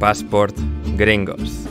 Passport Gringos.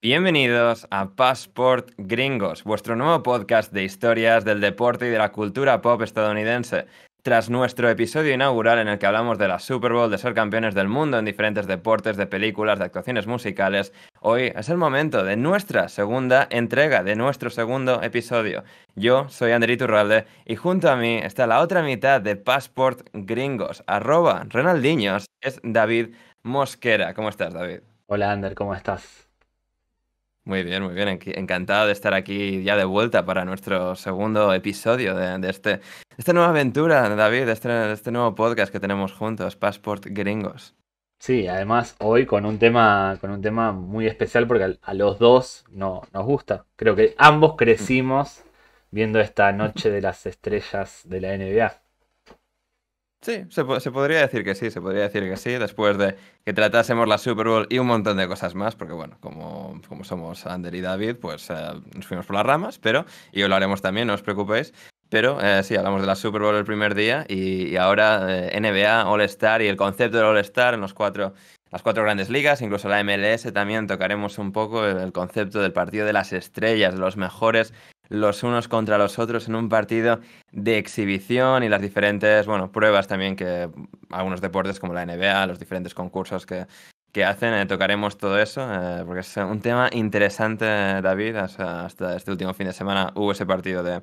Bienvenidos a Passport Gringos, vuestro nuevo podcast de historias del deporte y de la cultura pop estadounidense. Tras nuestro episodio inaugural en el que hablamos de la Super Bowl, de ser campeones del mundo en diferentes deportes, de películas, de actuaciones musicales, Hoy es el momento de nuestra segunda entrega, de nuestro segundo episodio. Yo soy Anderito Urralde y junto a mí está la otra mitad de Passport Gringos, arroba Renaldiños, es David Mosquera. ¿Cómo estás, David? Hola, Ander, ¿cómo estás? Muy bien, muy bien. Encantado de estar aquí ya de vuelta para nuestro segundo episodio de, este, esta nueva aventura, David, este, de este nuevo podcast que tenemos juntos, Passport Gringos. Sí, además hoy con un tema, con un tema muy especial porque a, los dos no, nos gusta. Creo que ambos mm. crecimos viendo esta noche de las estrellas de la NBA. Sí, se, podría decir que sí, se podría decir que sí, después de que tratásemos la Super Bowl y un montón de cosas más, porque bueno, como, como somos Ander y David, pues eh, nos fuimos por las ramas, pero y lo haremos también, no os preocupéis. Pero eh, sí, hablamos de la Super Bowl el primer día y, ahora eh, NBA, All Star y el concepto del All Star en los cuatro, las cuatro grandes ligas, incluso la MLS también tocaremos un poco el, concepto del partido de las estrellas, los mejores los unos contra los otros en un partido de exhibición y las diferentes bueno, pruebas también que algunos deportes como la NBA, los diferentes concursos que, que hacen, eh, tocaremos todo eso, porque es un tema interesante, David. hasta este último fin de semana hubo ese partido de,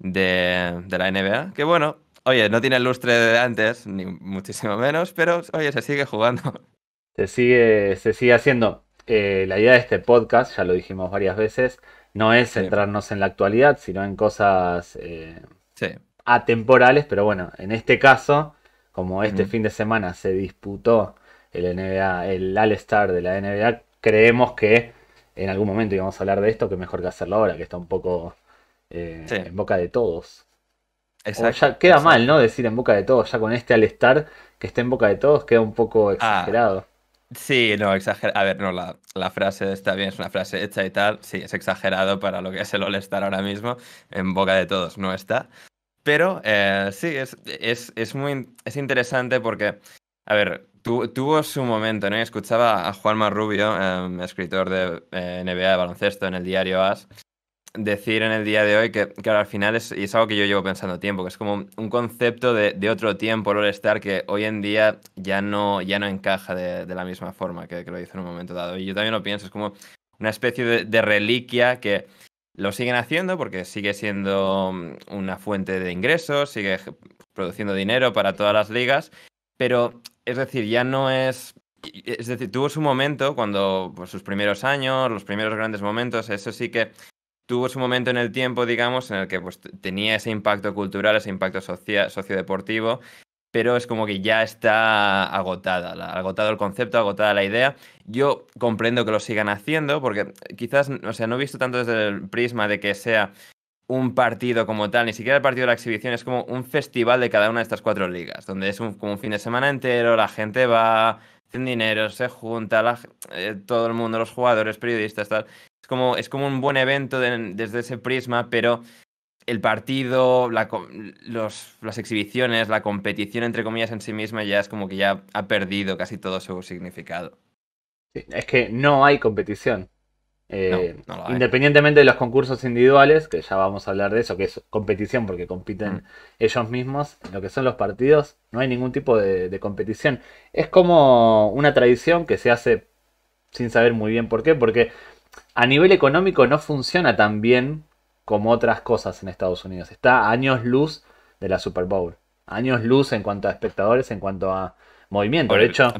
de, la NBA, que bueno, oye, no tiene el lustre de antes, ni muchísimo menos, pero oye, se sigue jugando. Se sigue, se sigue haciendo. Eh, la idea de este podcast, ya lo dijimos varias veces, no es centrarnos en la actualidad, sino en cosas eh, atemporales, pero bueno, en este caso, como este fin de semana se disputó el NBA, el All-Star de la NBA, creemos que en algún momento íbamos a hablar de esto, que mejor que hacerlo ahora, que está un poco eh, en boca de todos. Exacto, queda mal, ¿no? Decir en boca de todos, ya con este al estar que está en boca de todos queda un poco ah. exagerado. sí, no, exagerado. A ver, no, la, frase está bien, es una frase hecha y tal. Sí, es exagerado para lo que es el all ahora mismo. En boca de todos no está. Pero eh, sí, es, muy es interesante porque, a ver, tuvo su momento, ¿no? escuchaba a Juan Marrubio em, escritor de eh, NBA de baloncesto en el diario AS, decir en el día de hoy que, claro, al final es, y es algo que yo llevo pensando tiempo, que es como un concepto de, de otro tiempo, el estar star que hoy en día ya no, ya no encaja de, la misma forma que, lo hizo en un momento dado. Y yo también lo pienso, es como una especie de, de reliquia que lo siguen haciendo porque sigue siendo mm, una fuente de ingresos, sigue produciendo dinero para todas las ligas, pero es decir, ya no es es decir, tuvo su momento cuando, pues, sus primeros años, los primeros grandes momentos, eso sí que tuvo su momento en el tiempo, digamos, en el que pues, tenía ese impacto cultural, ese impacto sociodeportivo, pero es como que ya está agotada, agotado el concepto, agotada la idea. Yo comprendo que lo sigan haciendo, porque quizás, o sea, no he visto tanto desde el prisma de que sea un partido como tal, ni siquiera el partido de la exhibición, es como un festival de cada una de estas cuatro ligas, donde es como un fin de semana entero, la gente va, hacen dinero, se junta, eh, todo el mundo, los jugadores, periodistas, tal. Es como, es como un buen evento desde ese prisma, pero el partido, las exhibiciones, la competición, entre comillas, en sí misma ya es como que ya ha perdido casi todo su significado. Es que no hay competición. Eh, independientemente de los concursos individuales, que ya vamos a hablar de eso, que es competición porque compiten mm. ellos mismos, lo que son los partidos, no hay ningún tipo de competición. Es como una tradición que se hace sin saber muy bien por qué, porque a nivel económico no funciona tan bien como otras cosas en Estados Unidos. Está a años luz de la Super Bowl. Años luz en cuanto a espectadores, en cuanto a movimiento. Por, hecho.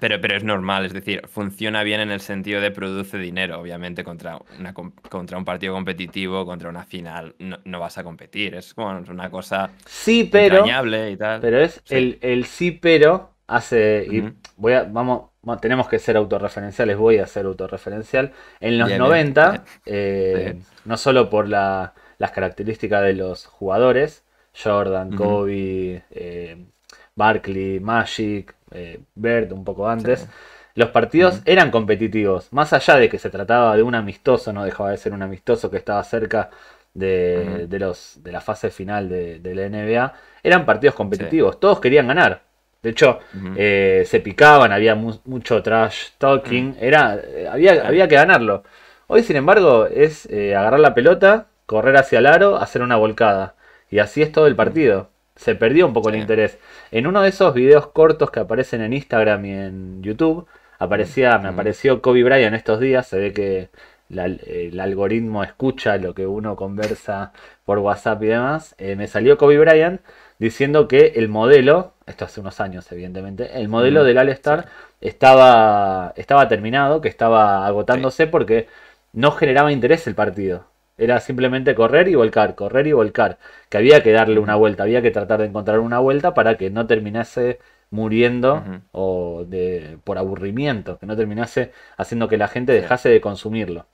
Pero, pero es normal, es decir, funciona bien en el sentido de produce dinero. Obviamente, contra, un partido competitivo, contra una final, no, vas a competir. Es como una cosa sí, pero, y tal. Pero es El, sí, pero hace. voy a, vamos, bueno, tenemos que ser autorreferenciales, voy a ser autorreferencial. En los 90, eh, no solo por las características de los jugadores, Jordan, Kobe, eh, Barkley, Magic, eh, Bert, un poco antes, los partidos eran competitivos, más allá de que se trataba de un amistoso, no dejaba de ser un amistoso que estaba cerca de, los, de la fase final de, la NBA, eran partidos competitivos, todos querían ganar. De hecho, eh, se picaban, había mucho trash talking, mm. era, eh, había, que ganarlo. Hoy, sin embargo, es eh, agarrar la pelota, correr hacia el aro, hacer una volcada. Y así es todo el mm. partido. Se perdió un poco el interés. En uno de esos videos cortos que aparecen en Instagram y en YouTube, aparecía, me mm. apareció Kobe Bryant estos días. Se ve que el algoritmo escucha lo que uno conversa por WhatsApp y demás. me salió Kobe Bryant diciendo que el modelo esto hace unos años evidentemente, el modelo del All-Star estaba, estaba terminado, que estaba agotándose porque no generaba interés el partido. Era simplemente correr y volcar, correr y volcar. Que había que darle una vuelta, había que tratar de encontrar una vuelta para que no terminase muriendo o de, por aburrimiento, que no terminase haciendo que la gente dejase de consumirlo.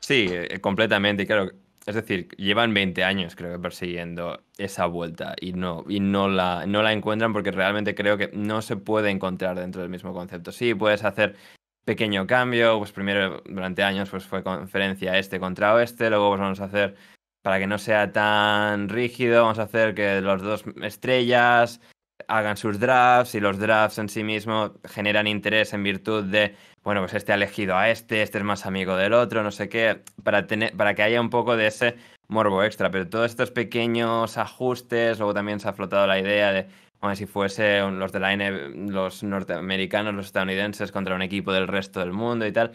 Sí, eh, completamente. Claro, es decir, llevan 20 años creo que persiguiendo esa vuelta y no, y no la, no la encuentran porque realmente creo que no se puede encontrar dentro del mismo concepto. Sí, puedes hacer pequeño cambio, pues primero durante años pues fue conferencia este contra oeste, luego pues vamos a hacer para que no sea tan rígido, vamos a hacer que los dos estrellas hagan sus drafts y los drafts en sí mismos generan interés en virtud de bueno, pues este ha elegido a este, este es más amigo del otro, no sé qué, para, tener, para que haya un poco de ese morbo extra. Pero todos estos pequeños ajustes, luego también se ha flotado la idea de, ver si fuese los de la los norteamericanos, los estadounidenses contra un equipo del resto del mundo y tal.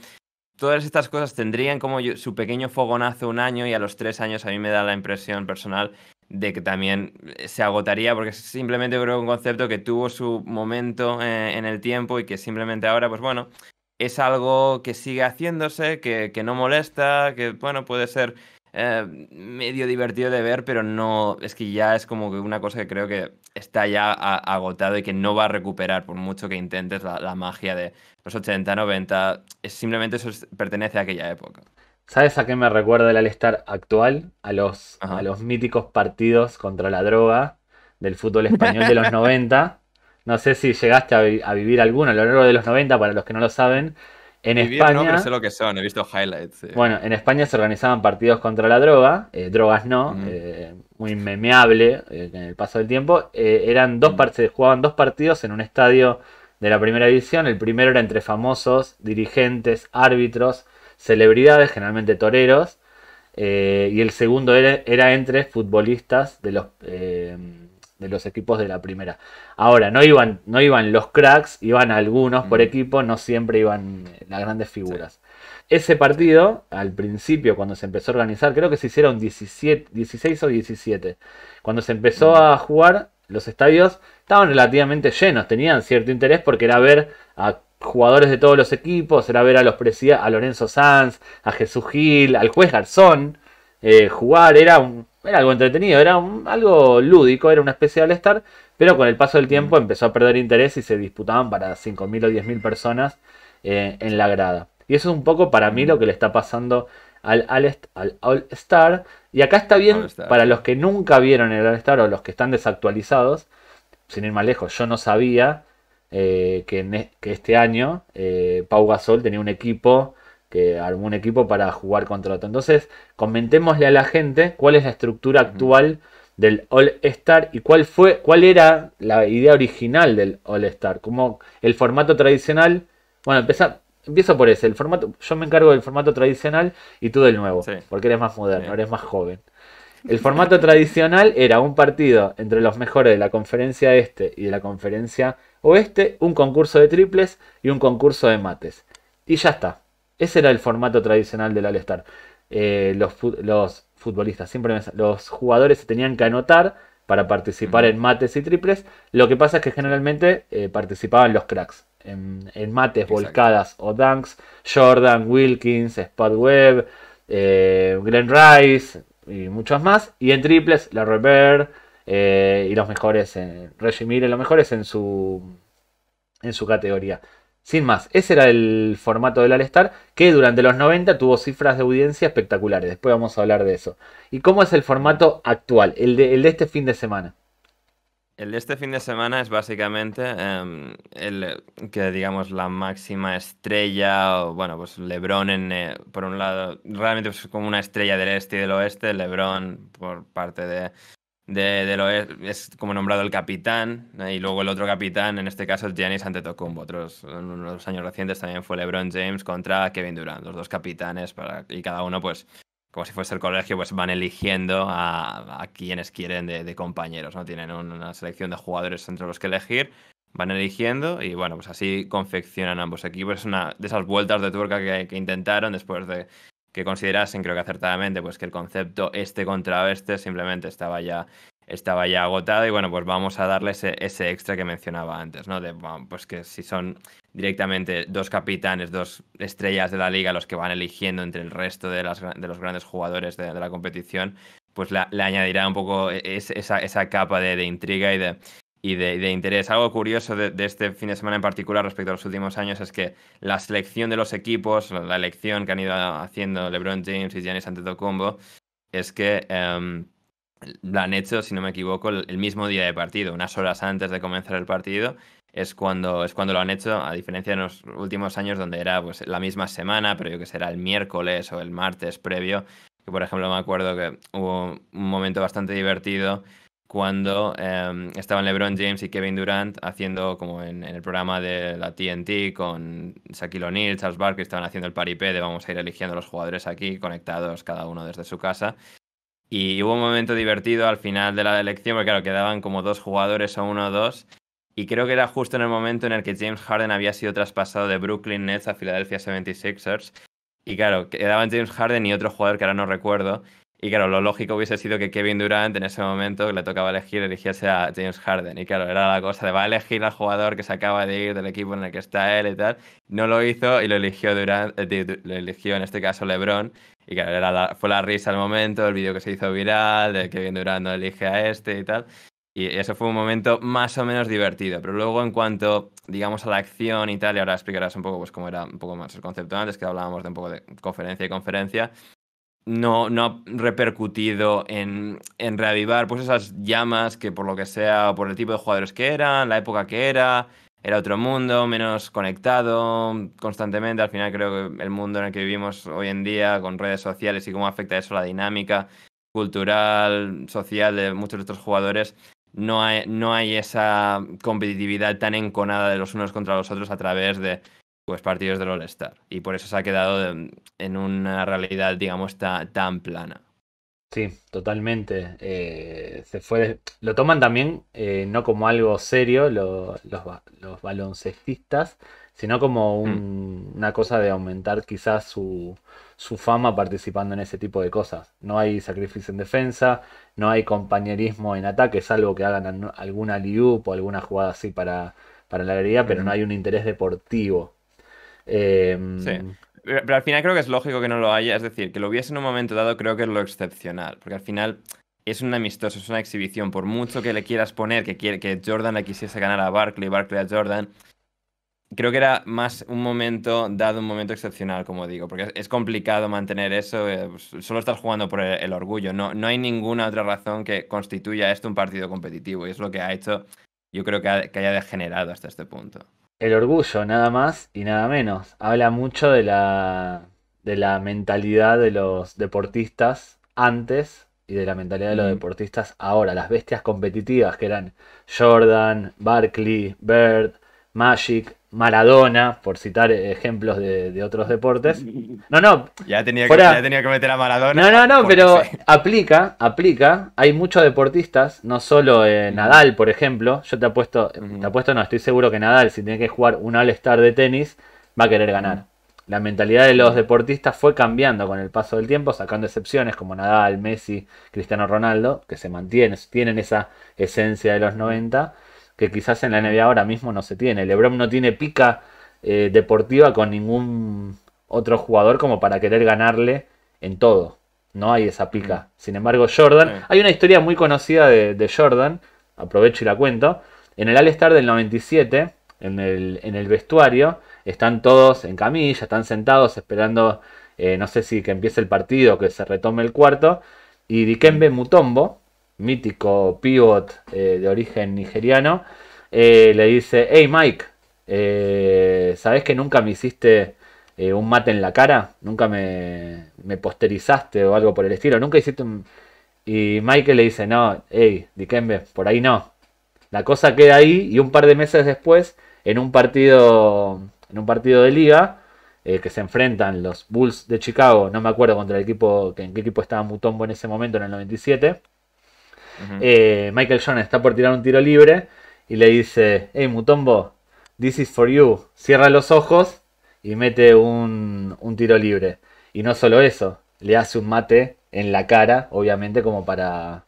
Todas estas cosas tendrían como su pequeño fogonazo un año y a los tres años a mí me da la impresión personal de que también eh, se agotaría, porque simplemente creo que un concepto que tuvo su momento eh, en el tiempo y que simplemente ahora, pues bueno, es algo que sigue haciéndose, que, no molesta, que bueno, puede ser eh, medio divertido de ver, pero no, es que ya es como que una cosa que creo que está ya agotado y que no va a recuperar por mucho que intentes la, magia de los 80, 90, es, simplemente eso pertenece a aquella época. ¿Sabes a qué me recuerda el all actual? A los, a los míticos partidos contra la droga del fútbol español de los 90. No sé si llegaste a, vivir alguno a lo largo de los 90, para los que no lo saben. En España. No, pero sé lo que son, he visto highlights. Eh. Bueno, en España se organizaban partidos contra la droga, eh, drogas no, mm. eh, muy memeable en el paso del tiempo. eran dos mm. partes. jugaban dos partidos en un estadio de la primera división. El primero era entre famosos, dirigentes, árbitros, celebridades, generalmente toreros. y el segundo era entre futbolistas de los de los equipos de la primera. Ahora, no iban, no iban los cracks, iban algunos por mm. equipo, no siempre iban eh, las grandes figuras. Ese partido, al principio, cuando se empezó a organizar, creo que se hicieron 16 o 17. Cuando se empezó mm. a jugar, los estadios estaban relativamente llenos, tenían cierto interés porque era ver a jugadores de todos los equipos, era ver a los a Lorenzo Sanz, a Jesús Gil, al juez Garzón eh, jugar, era un, era algo entretenido, era algo lúdico, era una especie de All-Star, pero con el paso del tiempo mm. empezó a perder interés y se disputaban para 5.000 o 10.000 personas eh, en la grada. Y eso es un poco para mí mm. lo que le está pasando al, All-Star. Y acá está bien para los que nunca vieron el All-Star o los que están desactualizados, sin ir más lejos, yo no sabía eh, que, e, que, este año eh, Pau Gasol tenía un equipo que armó equipo para jugar contra otro. Entonces, comentémosle a la gente cuál es la estructura actual del All Star y cuál fue, cuál era la idea original del All Star, como el formato tradicional. Bueno, empiezo por ese, el formato, yo me encargo del formato tradicional y tú del nuevo, porque eres más moderno, eres más joven. El formato tradicional era un partido entre los mejores de la conferencia este y de la conferencia oeste, un concurso de triples y un concurso de mates. Y ya está. Ese era el formato tradicional del All-Star. Eh, los, futbolistas, siempre los jugadores se tenían que anotar para participar en mates y triples. Lo que pasa es que generalmente eh, participaban los cracks. En, mates, volcadas o dunks. Jordan, Wilkins, Spud Webb, eh, Glenn Rice y muchos más. Y en triples, la eh, y los mejores, en, los mejores en su, en su categoría. Sin más, ese era el formato del All-Star que durante los 90 tuvo cifras de audiencia espectaculares. Después vamos a hablar de eso. ¿Y cómo es el formato actual, el de, este fin de semana? El de este fin de semana es básicamente em, el que digamos la máxima estrella, o, bueno, pues Lebron en, eh, por un lado, realmente es como una estrella del este y del oeste, Lebron por parte de de, de lo es, como nombrado el capitán y luego el otro capitán, en este caso es Giannis Antetokounmpo. Otros, en los años recientes también fue LeBron James contra Kevin Durant, los dos capitanes para, y cada uno pues como si fuese el colegio, pues van eligiendo a, a quienes quieren de, de, compañeros, ¿no? Tienen una selección de jugadores entre los que elegir, van eligiendo y bueno, pues así confeccionan ambos equipos. Es una de esas vueltas de turca que, que intentaron después de, que considerasen, creo que acertadamente, pues que el concepto este contra oeste simplemente estaba ya, estaba ya agotado y bueno, pues vamos a darle ese, extra que mencionaba antes, ¿no? De, pues que si son directamente dos capitanes, dos estrellas de la liga los que van eligiendo entre el resto de, las, de los grandes jugadores de, la competición, pues le añadirá un poco e, esa, esa capa de, de intriga y de, y de, interés. Algo curioso de, este fin de semana en particular respecto a los últimos años es que la selección de los equipos, la elección que han ido haciendo LeBron James y Giannis Antetokounmpo, es que em, la han hecho, si no me equivoco, el, mismo día de partido, unas horas antes de comenzar el partido. Es cuando, es cuando lo han hecho, a diferencia de los últimos años donde era pues, la misma semana, pero yo que sé, era el miércoles o el martes previo. Que por ejemplo me acuerdo que hubo un momento bastante divertido cuando em, estaban LeBron James y Kevin Durant haciendo, como en, el programa de la TNT con Shaquille O'Neal, Charles Barkley, estaban haciendo el paripé de vamos a ir eligiendo los jugadores aquí, conectados cada uno desde su casa. Y hubo un momento divertido al final de la elección, porque claro, quedaban como dos jugadores o uno o dos. Y creo que era justo en el momento en el que James Harden había sido traspasado de Brooklyn Nets a Philadelphia 76ers. Y claro, quedaban James Harden y otro jugador que ahora no recuerdo. Y claro, lo lógico hubiese sido que Kevin Durant en ese momento que le tocaba elegir, eligiese a James Harden. Y claro, era la cosa de va a elegir al jugador que se acaba de ir del equipo en el que está él y tal. No lo hizo y lo eligió Durant, eh, lo eligió en este caso LeBron. Y claro, era fue la risa al momento, el vídeo que se hizo viral, de Kevin Durant no elige a este y tal. Y eso fue un momento más o menos divertido. Pero luego, en cuanto, digamos, a la acción y tal, y ahora explicarás un poco pues, cómo era un poco más el concepto antes, que hablábamos de un poco de conferencia y conferencia, no, no ha repercutido en, en, reavivar pues esas llamas que por lo que sea, por el tipo de jugadores que eran, la época que era, era otro mundo, menos conectado constantemente. Al final creo que el mundo en el que vivimos hoy en día, con redes sociales y cómo afecta eso la dinámica cultural, social de muchos de estos jugadores, no hay, no hay esa competitividad tan enconada de los unos contra los otros a través de pues, partidos de All-Star. Y por eso se ha quedado en una realidad, digamos, tan, tan plana. Sí, totalmente. Eh, se fue. Lo toman también eh, no como algo serio los, los, baloncestistas, sino como mm. una cosa de aumentar quizás su, su, fama participando en ese tipo de cosas. No hay sacrificio en defensa, no hay compañerismo en ataque, salvo que hagan alguna liup o alguna jugada así para, para la alegría pero no hay un interés deportivo Em, pero al final creo que es lógico que no lo haya, es decir, que lo hubiese en un momento dado creo que es lo excepcional, porque al final es un amistoso, es una exhibición, por mucho que le quieras poner que, que Jordan le quisiese ganar a Barkley, Barkley a Jordan, creo que era más un momento dado, un momento excepcional, como digo, porque es complicado mantener eso, eh, pues, solo estás jugando por el, orgullo, no, no hay ninguna otra razón que constituya esto un partido competitivo y es lo que ha hecho, yo creo que haya degenerado hasta este punto el orgullo, nada más y nada menos. Habla mucho de la, de la mentalidad de los deportistas antes y de la mentalidad de los deportistas ahora. Las bestias competitivas que eran Jordan, Barkley, Bird, Magic, Maradona, por citar ejemplos de, otros deportes. No, no. Ya tenía, que, tenía, que, meter a Maradona. No, no, no, pero aplica, aplica. Hay muchos deportistas, no solo eh, Nadal, por ejemplo. Yo te apuesto, te apuesto, no, estoy seguro que Nadal, si tiene que jugar un All-Star de tenis, va a querer ganar. La mentalidad de los deportistas fue cambiando con el paso del tiempo, sacando excepciones como Nadal, Messi, Cristiano Ronaldo, que se mantienen, tienen esa esencia de los 90 que quizás en la NBA ahora mismo no se tiene. LeBron no tiene pica eh, deportiva con ningún otro jugador como para querer ganarle en todo. No hay esa pica. Mm. Sin embargo, Jordan. Hay una historia muy conocida de, Jordan, aprovecho y la cuento. En el All-Star del 97, en el, en el vestuario, están todos en camilla, están sentados esperando, eh, no sé si que empiece el partido, que se retome el cuarto. Y Dikembe mm. Mutombo, mítico pivot eh, de origen nigeriano, eh, le dice, hey Mike, eh, ¿sabes que nunca me hiciste un mate en la cara? ¿Nunca me, posterizaste o algo por el estilo? ¿Nunca hiciste un... Y Mike le dice, no, hey, Dikembe, por ahí no. La cosa queda ahí y un par de meses después, en un partido, en un partido de liga, que se enfrentan los Bulls de Chicago, no me acuerdo contra el equipo, que en qué equipo estaba Mutombo en ese momento, en el 97. Eh, Michael Jordan está por tirar un tiro libre y le dice, hey Mutombo, this is for you. Cierra los ojos y mete un, tiro libre. Y no solo eso, le hace un mate en la cara, obviamente como para,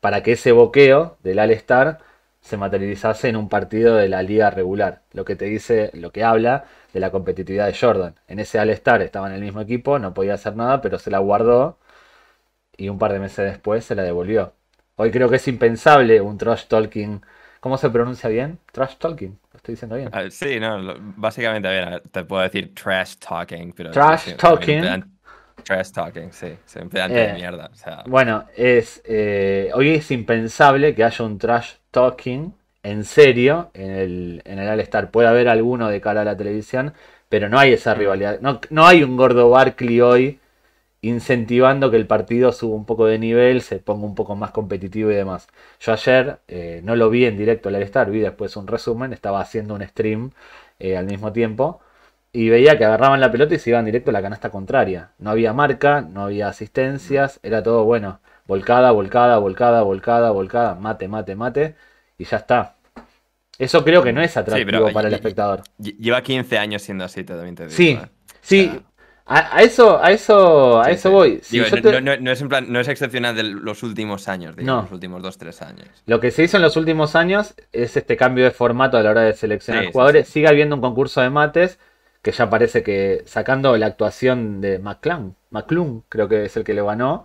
para que ese boqueo del All-Star se materializase en un partido de la liga regular. Lo que te dice, lo que habla de la competitividad de Jordan. En ese All-Star estaba en el mismo equipo, no podía hacer nada, pero se la guardó y un par de meses después se la devolvió. Hoy creo que es impensable un trash talking. ¿Cómo se pronuncia bien? Trash talking. Lo estoy diciendo bien. Ah, sí, no, básicamente, ah, te puedo decir trash talking, pero. Trash talking. trash talking, sí, se eh, mierda. Bueno, es, eh, hoy es impensable que haya un trash talking en serio en el, en el All-Star. Puede haber alguno de cara a la televisión, pero no hay esa rivalidad. No, no hay un gordo Barkley hoy incentivando que el partido suba un poco de nivel, se ponga un poco más competitivo y demás. Yo ayer eh, no lo vi en directo al Star, vi después un resumen, estaba haciendo un stream eh, al mismo tiempo y veía que agarraban la pelota y se iban directo a la canasta contraria. No había marca, no había asistencias, era todo bueno, volcada, volcada, volcada, volcada, volcada, mate, mate, mate y ya está. Eso creo que no es atractivo para el espectador. Lleva 15 años siendo así, también Sí, ¿eh? sí, a, eso, a eso, a eso voy. no, es excepcional de los últimos años, digamos, los últimos dos, tres años. Lo que se hizo en los últimos años es este cambio de formato a la hora de seleccionar jugadores. Sigue habiendo un concurso de mates que ya parece que sacando la actuación de McClung, McClung creo que es el que lo ganó,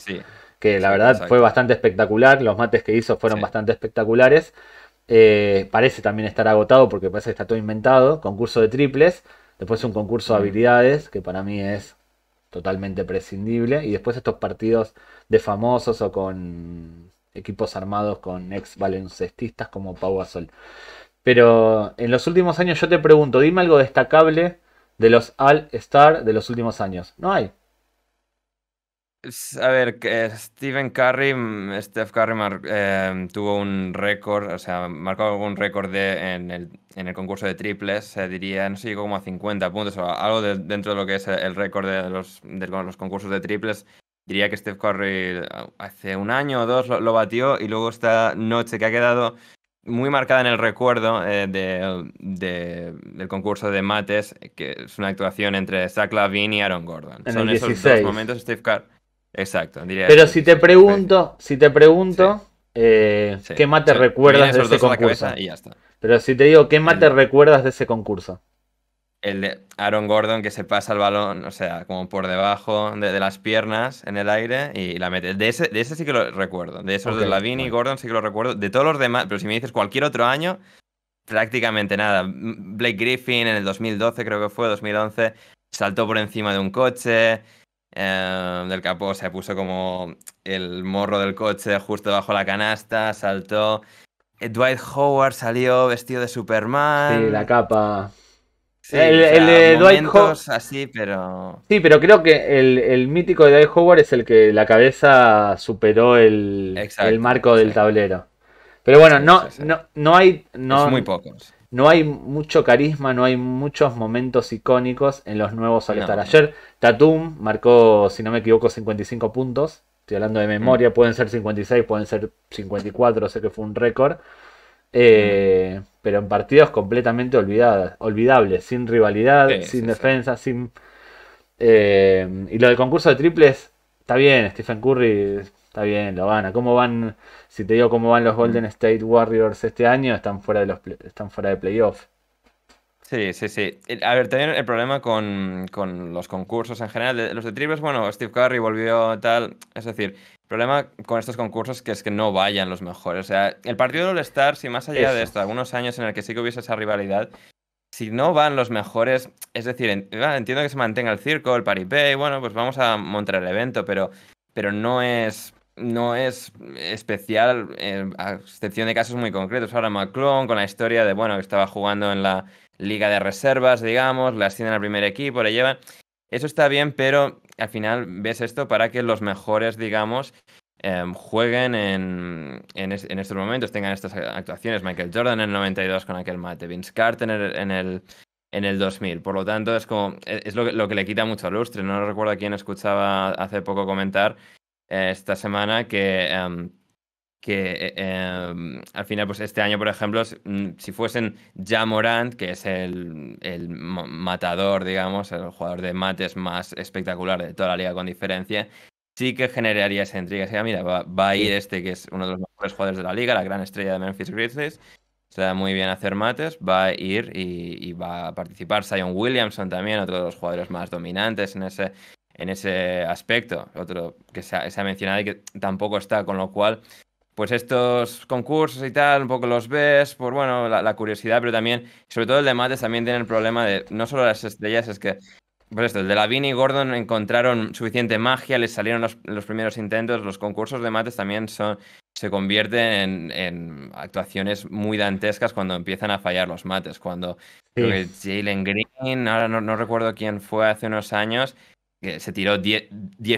que la verdad fue bastante espectacular, los mates que hizo fueron bastante espectaculares. Eh, parece también estar agotado porque parece que está todo inventado, concurso de triples. Después un concurso de mm. habilidades, que para mí es totalmente prescindible. Y después estos partidos de famosos o con equipos armados con ex baloncestistas como Pau Gasol. Pero en los últimos años yo te pregunto, dime algo destacable de los All-Star de los últimos años. No hay. A ver, eh, Stephen Curry, mm, Steph Curry em, tuvo un récord, o sea, marcó un récord de, en, el, en, el, concurso de triples, se diría, no sé, llegó como a 50 puntos o algo dentro de lo que es el récord de los, los concursos de triples. Diría que Steph Curry eh, hace un año o dos lo, batió y luego esta noche que ha quedado muy marcada en el recuerdo eh, del concurso de mates, que es una actuación entre Zach Lavine y Aaron Gordon. Son esos dos momentos, Steve Curry. Exacto. Diría Pero si te pregunto, si te pregunto, eh, ¿qué más te recuerdas de ese concurso? Y ya está. Pero si te digo, ¿qué más te recuerdas de ese concurso? el de Aaron Gordon que se pasa el balón, o sea, como por debajo de, las piernas en el aire y la mete. De ese, de sí que lo recuerdo. De esos de Lavini y Gordon sí que lo recuerdo. De todos los demás, pero si me dices cualquier otro año, prácticamente nada. Blake Griffin en el 2012 creo que fue, 2011, saltó por encima de un coche. Em, del capó se puso como el morro del coche justo bajo la canasta, saltó. Dwight Howard salió vestido de Superman. Sí, la capa. el, de Dwight Howard. así, pero. Sí, pero creo que el, mítico de Dwight Howard es el que la cabeza superó el, el marco del tablero. Pero bueno, no, no, hay. No, muy pocos no hay mucho carisma, no hay muchos momentos icónicos en los nuevos All Star. Ayer Tatum marcó, si no me equivoco, 55 puntos. Estoy hablando de memoria, mm. pueden ser 56, pueden ser 54, sé que fue un récord. Eh, mm. Pero en partidos completamente olvidables, sin rivalidad, sin defensa, sin... Eh, y lo del concurso de triples, está bien, Stephen Curry Está bien, lo gana. ¿Cómo van? Si te digo cómo van los Golden mm. State Warriors este año, están fuera de los están fuera de playoffs Sí, sí, sí. A ver, también el problema con, los concursos en general, los de triples, bueno, Steve Curry volvió tal, es decir, el problema con estos concursos que es que no vayan los mejores. O sea, el partido de All-Stars, si más allá de esto, algunos años en el que sí que hubiese esa rivalidad, si no van los mejores, es decir, entiendo que se mantenga el circo, el paripé, y bueno, pues vamos a montar el evento, pero, pero no es no es especial, eh, a excepción de casos muy concretos. Ahora McClone con la historia de, bueno, que estaba jugando en la liga de reservas, digamos, le ascienden al primer equipo, le llevan. Eso está bien, pero al final ves esto para que los mejores, digamos, em, jueguen en, en, estos momentos, tengan estas actuaciones. Michael Jordan en el 92 con aquel mate, Vince Carter en el, en el, 2000. Por lo tanto, es como e, es lo, lo que le quita mucho lustre. No recuerdo a quién escuchaba hace poco comentar eh, esta semana que, em, que eh, em, al final, pues este año, por ejemplo, si mm, fuesen Ja Morant, que es el, matador, digamos, el jugador de mates más espectacular de toda la liga con diferencia, sí que generaría esa intriga. mira, va, a ir este que es uno de los mejores jugadores de la liga, la gran estrella de Memphis Grizzlies. Se da muy bien hacer mates, va a ir y, y va a participar Sion Williamson también, otro de los jugadores más dominantes en ese en ese aspecto. Otro que se ha, mencionado y que tampoco está, con lo cual, pues estos concursos y tal, un poco los ves por, bueno, la, curiosidad, pero también, sobre todo el de Mates, también tiene el problema de, no solo las estrellas, es que, pues esto, el de Lavini y Gordon encontraron suficiente magia, les salieron los, los, primeros intentos, los concursos de Mates también son se convierten en, actuaciones muy dantescas cuando empiezan a fallar los mates, cuando Jalen Green, ahora no, no recuerdo quién fue hace unos años, que se tiró 10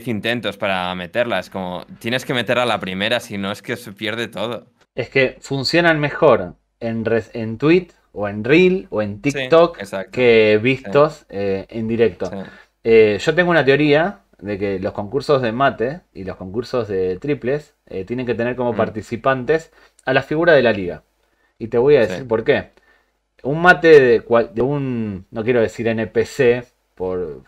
intentos para meterla. Es como, tienes que meterla a la primera, si no es que se pierde todo. Es que funcionan mejor en, en tweet o en reel o en TikTok que vistos eh, en directo. Eh, yo tengo una teoría de que los concursos de mate y los concursos de triples eh, tienen que tener como mm. participantes a la figura de la liga. Y te voy a decir por qué. Un mate de, de un, no quiero decir NPC, por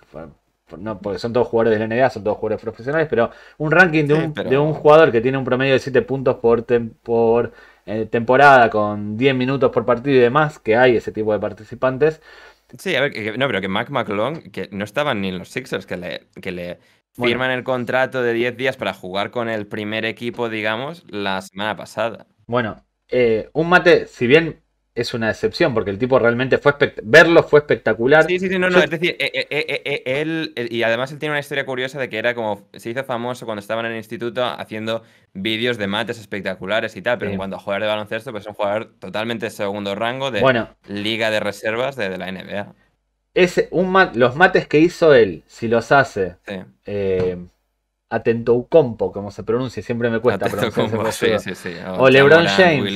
porque son todos jugadores de la NBA, son todos jugadores profesionales, pero un ranking de un, jugador que tiene un promedio de 7 puntos por, por eh, temporada, con 10 minutos por partido y demás, que hay ese tipo de participantes. Sí, a ver, no, pero que Mac McClung, que no estaban ni los Sixers, que le, que le firman el contrato de 10 días para jugar con el primer equipo, digamos, la semana pasada. Bueno, eh, un mate, si bien es una decepción, porque el tipo realmente fue verlo fue espectacular. Sí, sí, sí, no, no, es decir, eh, eh, eh, él, y además él tiene una historia curiosa de que era como, se hizo famoso cuando estaban en el instituto haciendo vídeos de mates espectaculares y tal, pero cuando en a jugar de baloncesto, pues es un jugador totalmente segundo rango de bueno, liga de reservas de, la NBA. Ese, un los mates que hizo él, si los hace, sí compo, como se pronuncia, siempre me cuesta pronunciar. Sí, sí, sí. O, LeBron James,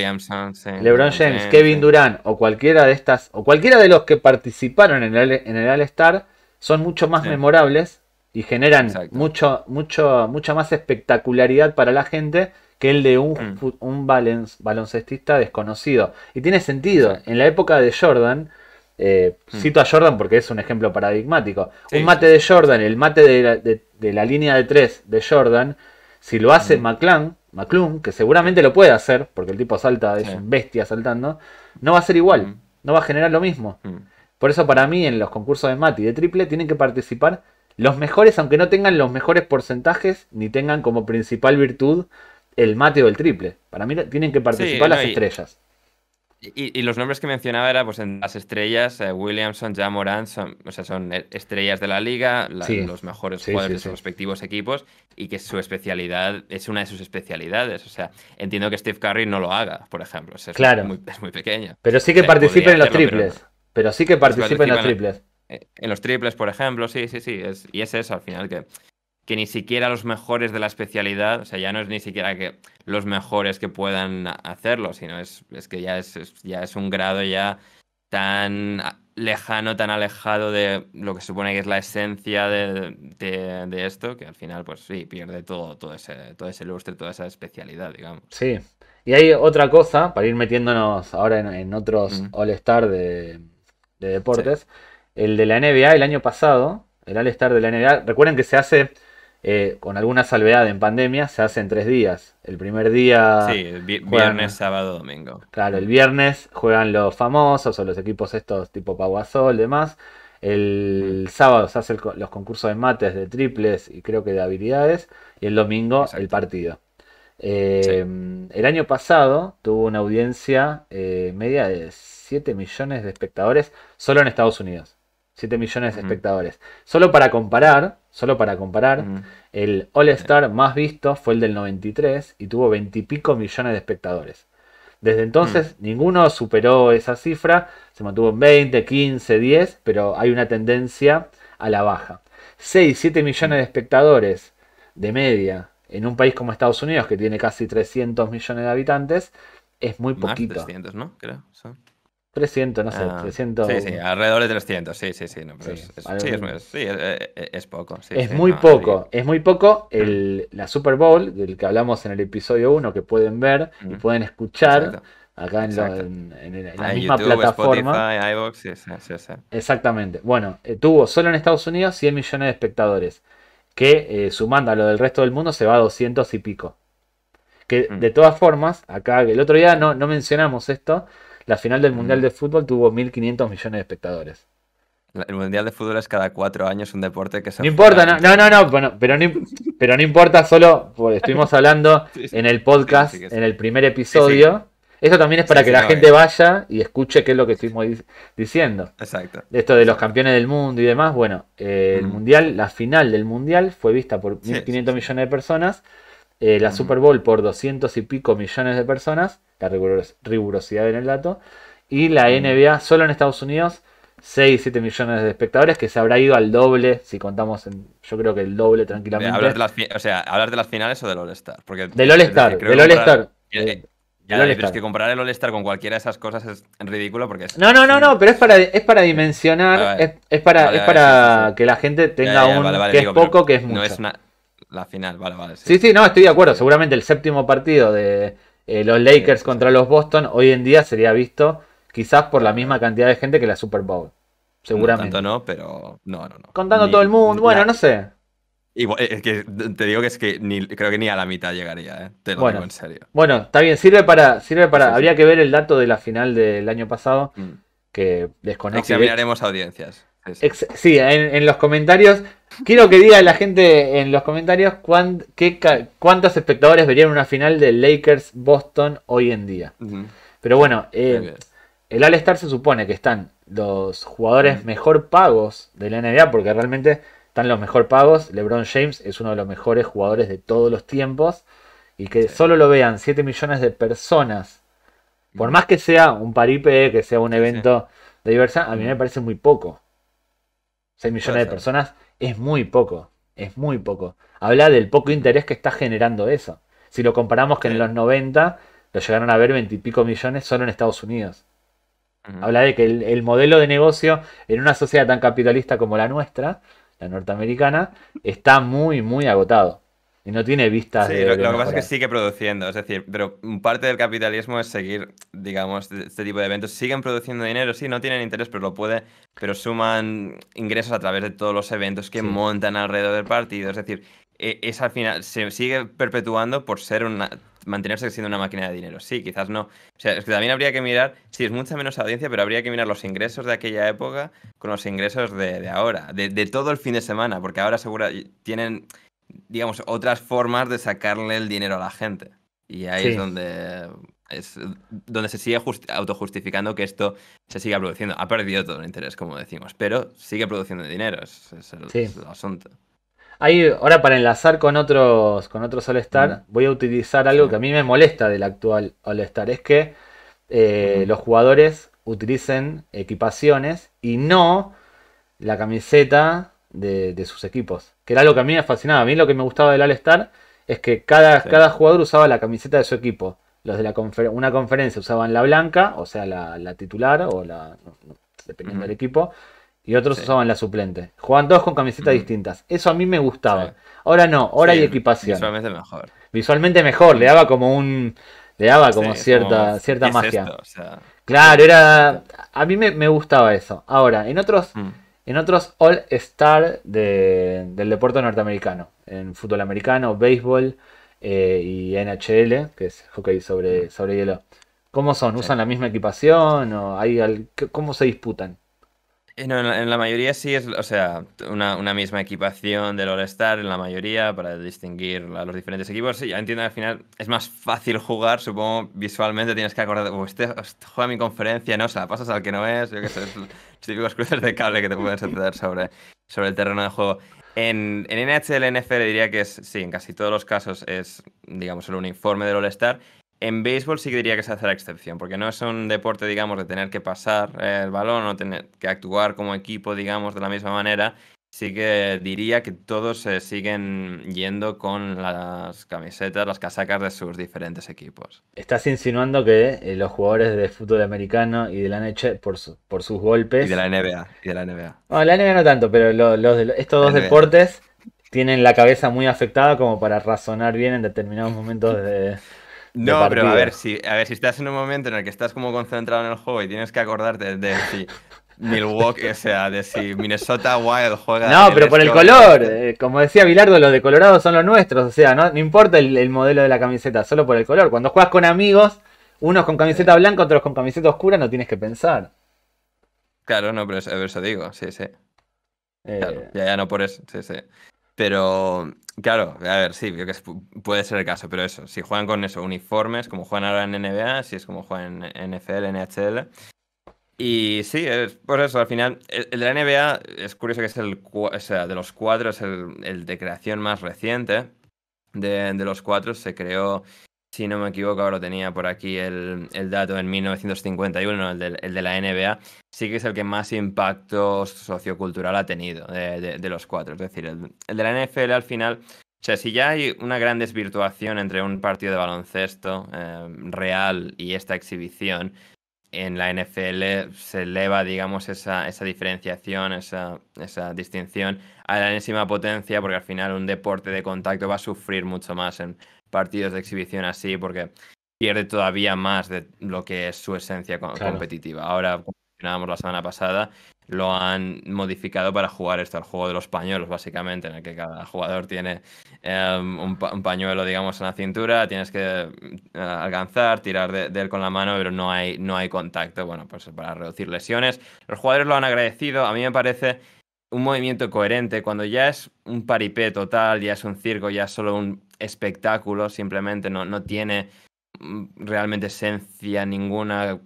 LeBron James, Kevin Durant o cualquiera de estas, o cualquiera de los que participaron en el, en el All-Star, son mucho más memorables y generan mucho, mucho, mucha más espectacularidad para la gente que el de un, mm. un baloncestista desconocido. Y tiene sentido, en la época de Jordan, eh, mm. cito a Jordan porque es un ejemplo paradigmático, un mate de Jordan, el mate de, de de la línea de tres de Jordan, si lo hace McClung, McClung, que seguramente lo puede hacer, porque el tipo salta, es un bestia saltando, no va a ser igual, no va a generar lo mismo. Por eso para mí en los concursos de y de triple tienen que participar los mejores, aunque no tengan los mejores porcentajes, ni tengan como principal virtud el mate o el triple. Para mí tienen que participar las estrellas. Y, los nombres que mencionaba eran pues las estrellas, eh, Williamson, Jamoran, Morant, son, o sea, son e, estrellas de la liga, los mejores jugadores de sus respectivos equipos y que su especialidad es una de sus especialidades. O sea, entiendo que Steve Curry no lo haga, por ejemplo. es claro. es muy pequeño. Pero sí que participe en los triples. Pero, sí que participe en los triples. Eh, en, los triples, por ejemplo, sí, sí, sí. y es eso al final que que ni siquiera los mejores de la especialidad, o sea, ya no es ni siquiera que los mejores que puedan hacerlo, sino es, es que ya es, ya es un grado ya tan lejano, tan alejado de lo que supone que es la esencia de, esto, que al final, pues sí, pierde todo, todo, ese, todo ese lustre, toda esa especialidad, digamos. Sí. Y hay otra cosa, para ir metiéndonos ahora en, otros All-Star de, deportes, el de la NBA el año pasado, el All-Star de la NBA, recuerden que se hace eh, con alguna salvedad en pandemia, se hace en tres días. El primer día. Sí, viernes, sábado, domingo. Claro, el viernes juegan los famosos o los equipos estos tipo Paguasol, demás. El mm. sábado se hacen los concursos de mates, de triples y creo que de habilidades. Y el domingo el partido. Eh, el año pasado tuvo una audiencia eh, media de 7 millones de espectadores solo en Estados Unidos. 7 millones de espectadores. Solo para comparar, Solo para comparar, el All Star más visto fue el del 93 y tuvo 20 y pico millones de espectadores. Desde entonces mm. ninguno superó esa cifra, se mantuvo en 20, 15, 10, pero hay una tendencia a la baja. 6, 7 millones de espectadores de media en un país como Estados Unidos, que tiene casi 300 millones de habitantes, es muy poquito. 300, ¿no? Creo. 300, no sé, 300. Ah, sí, sí, alrededor de 300, sí, sí, sí. sí, es, poco. es, muy poco, es muy mm. poco la Super Bowl, del que hablamos en el episodio 1, que pueden ver y mm. pueden escuchar. Acá en, la misma plataforma. Spotify, sí, sí, Exactamente. Bueno, eh, tuvo solo en Estados Unidos 100 millones de espectadores. Que eh, sumando a lo del resto del mundo se va a 200 y pico. Que mm. de todas formas, acá el otro día no, no mencionamos esto, la final del mm. Mundial de Fútbol tuvo 1.500 millones de espectadores. El Mundial de Fútbol es cada cuatro años un deporte que se... No importa, no, no, no, pero no, importa solo, estuvimos hablando en el podcast, en el primer episodio. Eso también es para que la gente eh. vaya y escuche qué es lo que estuvimos diciendo. Exacto. Esto de los campeones del mundo y demás. Bueno, eh, el mm. Mundial, la final del Mundial fue vista por 1.500 millones de personas, eh, la mm. Super Bowl por 200 y pico millones de personas la rigurosidad en el dato. Y la NBA solo en Estados Unidos, 6, 7 millones de espectadores, que se habrá ido al doble, si contamos, yo creo que el doble tranquilamente. Hablar de las, o sea, hablar de las finales o del All-Star. Del All-Star, del All-Star. Eh, ya, pero es que comparar el All-Star con cualquiera de esas cosas es ridículo porque No, no, no, no, pero es para, es para dimensionar, Es, para, para que la gente tenga un. que es poco, que es mucho. No es la final, vale, vale. sí, sí, no, estoy de acuerdo. Seguramente el séptimo partido de, eh, los Lakers contra los Boston hoy en día sería visto quizás por la misma cantidad de gente que la Super Bowl. Seguramente. tanto no, pero no, no, no. Contando todo el mundo, bueno, no sé. Y, te digo que es que creo que ni a la mitad llegaría, eh, te lo bueno, en serio. Bueno, está bien, sirve para, sirve para, habría que ver el dato de la final del año pasado, mm. que desconozco. Examinaremos audiencias sí, en, los comentarios. Quiero que diga la gente en los comentarios cuántos espectadores verían una final de Lakers-Boston hoy en día. Pero bueno, eh, el All-Star se supone que están los jugadores mejor pagos de la NBA, porque realmente están los mejor pagos. LeBron James es uno de los mejores jugadores de todos los tiempos. Y que solo lo vean 7 millones de personas. Por más que sea un paripe, que sea un evento de diversa, a mí me parece muy poco. 6 millones de personas es muy poco, es muy poco. Habla del poco interés que está generando eso. Si lo comparamos que en los 90 lo llegaron a ver 20 y pico millones solo en Estados Unidos. Habla de que el, modelo de negocio en una sociedad tan capitalista como la nuestra, la norteamericana, está muy, muy agotado. Y no tiene vistas. de, lo, que pasa es que sigue produciendo, es decir, pero parte del capitalismo es seguir, digamos, este tipo de eventos. Siguen produciendo dinero, sí, no tienen interés, pero lo puede, pero suman ingresos a través de todos los eventos que montan alrededor del partido. Es decir, e, es al final, se sigue perpetuando por ser una, mantenerse siendo una máquina de dinero. Sí, quizás no. O sea, es que también habría que mirar, sí, es mucha menos audiencia, pero habría que mirar los ingresos de aquella época con los ingresos de, ahora, de, de, todo el fin de semana, porque ahora seguro tienen digamos, otras formas de sacarle el dinero a la gente. Y ahí es donde es donde se sigue autojustificando que esto se siga produciendo. Ha perdido todo el interés, como decimos, pero sigue produciendo dinero, es, es, el, asunto. Ahí, ahora para enlazar con otros con otros All Star, voy a utilizar algo que a mí me molesta del actual All Star, es que eh, los jugadores utilicen equipaciones y no la camiseta de sus equipos que era lo que a mí me fascinaba. A mí lo que me gustaba del All-Star es que cada, cada jugador usaba la camiseta de su equipo. Los de la una conferencia usaban la blanca, o sea, la, titular, o la. dependiendo del equipo. Y otros usaban la suplente. Jugaban todos con camisetas distintas. Eso a mí me gustaba. Ahora no, ahora hay equipación. Visualmente mejor. Visualmente mejor, le daba como un. Le daba como cierta, cierta magia. claro, era. A mí me, gustaba eso. Ahora, en otros. Mm en otros All-Star del deporte norteamericano, en fútbol americano, béisbol eh, y NHL, que es hockey sobre, sobre hielo. ¿Cómo son? ¿Usan la misma equipación? O hay ¿Cómo se disputan? Eh, en, la, mayoría sí es, o sea, una, una misma equipación del All-Star en la mayoría para distinguir a los diferentes equipos. Sí, ya entiendo que al final es más fácil jugar, supongo visualmente tienes que acordar, oh, este, juega mi conferencia, no, o sea, pasas al que no es, yo qué sé, los típicos cruces de cable que te pueden suceder sobre, sobre el terreno de juego. En, en NHL, NFL diría que es, sí, en casi todos los casos es, digamos, el uniforme del All-Star en béisbol sí que diría que se hace la excepción, porque no es un deporte, digamos, de tener que pasar eh, el balón o tener que actuar como equipo, digamos, de la misma manera. Sí que diría que todos se siguen yendo con las camisetas, las casacas de sus diferentes equipos. Estás insinuando que eh, los jugadores de fútbol americano y de la NBA, por, sus golpes... Y de la NBA, de la NBA. No, la NBA no tanto, pero estos dos deportes tienen la cabeza muy afectada como para razonar bien en determinados momentos de... No, pero a ver, si, a ver, si estás en un momento en el que estás como concentrado en el juego y tienes que acordarte de si Milwaukee, o sea, de si Minnesota Wild juega. No, pero por el color. Eh, como decía Bilardo, los de Colorado son los nuestros. O sea, no, importa el, modelo de la camiseta, solo por el color. Cuando juegas con amigos, unos con camiseta blanca, otros con camiseta oscura, no tienes que pensar. Claro, no, pero eso, digo, sí, sí. Eh, ya, ya no por eso, sí, sí. Pero, claro, a ver, sí, creo que puede ser el caso, pero eso, si juegan con eso, uniformes, como juegan ahora en NBA, si es como juegan en NFL, NHL. Y sí, por eso, al final, el, de la NBA es curioso que es el, o sea, de los cuatro es el, de creación más reciente. de los cuatro se creó si no me equivoco, ahora tenía por aquí el, dato en 1951, el de, la NBA, sí que es el que más impacto sociocultural ha tenido de, los cuatro. Es decir, el, de la NFL al final, o sea, si ya hay una gran desvirtuación entre un partido de baloncesto eh, real y esta exhibición, en la NFL se eleva, digamos, esa, esa diferenciación, esa, esa, distinción a la enésima potencia, porque al final un deporte de contacto va a sufrir mucho más en partidos de exhibición así, porque pierde todavía más de lo que es su esencia competitiva. Ahora, como mencionábamos la semana pasada, lo han modificado para jugar esto, el juego de los pañuelos, básicamente, en el que cada jugador tiene em, un, pañuelo, digamos, en la cintura, tienes que eh, alcanzar, tirar de, él con la mano, pero no hay, no hay contacto, bueno, pues para reducir lesiones. Los jugadores lo han agradecido, a mí me parece un movimiento coherente, cuando ya es un paripé total, ya es un circo, ya es solo un espectáculo, simplemente no, no tiene mm, realmente esencia ninguna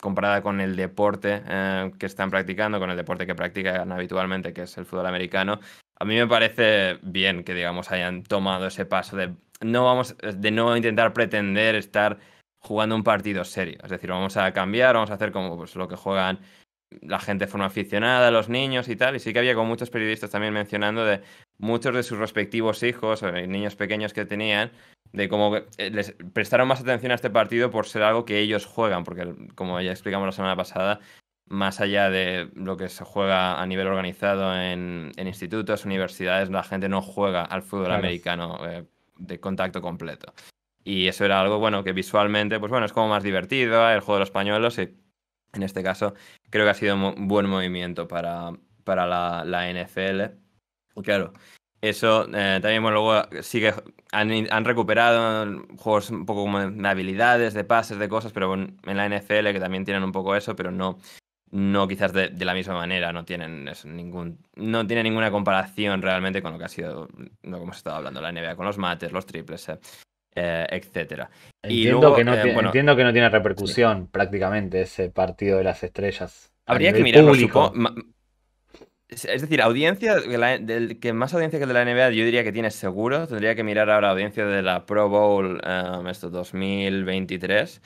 comparada con el deporte eh, que están practicando, con el deporte que practican habitualmente, que es el fútbol americano, a mí me parece bien que, digamos, hayan tomado ese paso de no, vamos, de no intentar pretender estar jugando un partido serio. Es decir, vamos a cambiar, vamos a hacer como pues, lo que juegan la gente fue forma aficionada, los niños y tal, y sí que había como muchos periodistas también mencionando de muchos de sus respectivos hijos o eh, niños pequeños que tenían, de cómo eh, les prestaron más atención a este partido por ser algo que ellos juegan, porque como ya explicamos la semana pasada, más allá de lo que se juega a nivel organizado en, institutos, universidades, la gente no juega al fútbol americano eh, de contacto completo. Y eso era algo, bueno, que visualmente, pues bueno, es como más divertido, el juego de los pañuelos, y en este caso, creo que ha sido un buen movimiento para, para la, NFL. Claro, eso eh, también bueno, luego sigue, han, han, recuperado juegos un poco como de habilidades, de pases, de cosas, pero en la NFL que también tienen un poco eso, pero no, no quizás de, la misma manera, no tienen ningún, no tiene ninguna comparación realmente con lo que ha sido, no como hemos estado hablando, la NBA, con los mates, los triples. Eh. Eh, etcétera. Entiendo, que no eh, entiendo que no tiene repercusión prácticamente ese partido de las estrellas. Habría que mirarlo, supongo, es decir, audiencia, del, que más audiencia que de la NBA yo diría que tiene seguro. Tendría que mirar ahora audiencia de la Pro Bowl 2023. Em,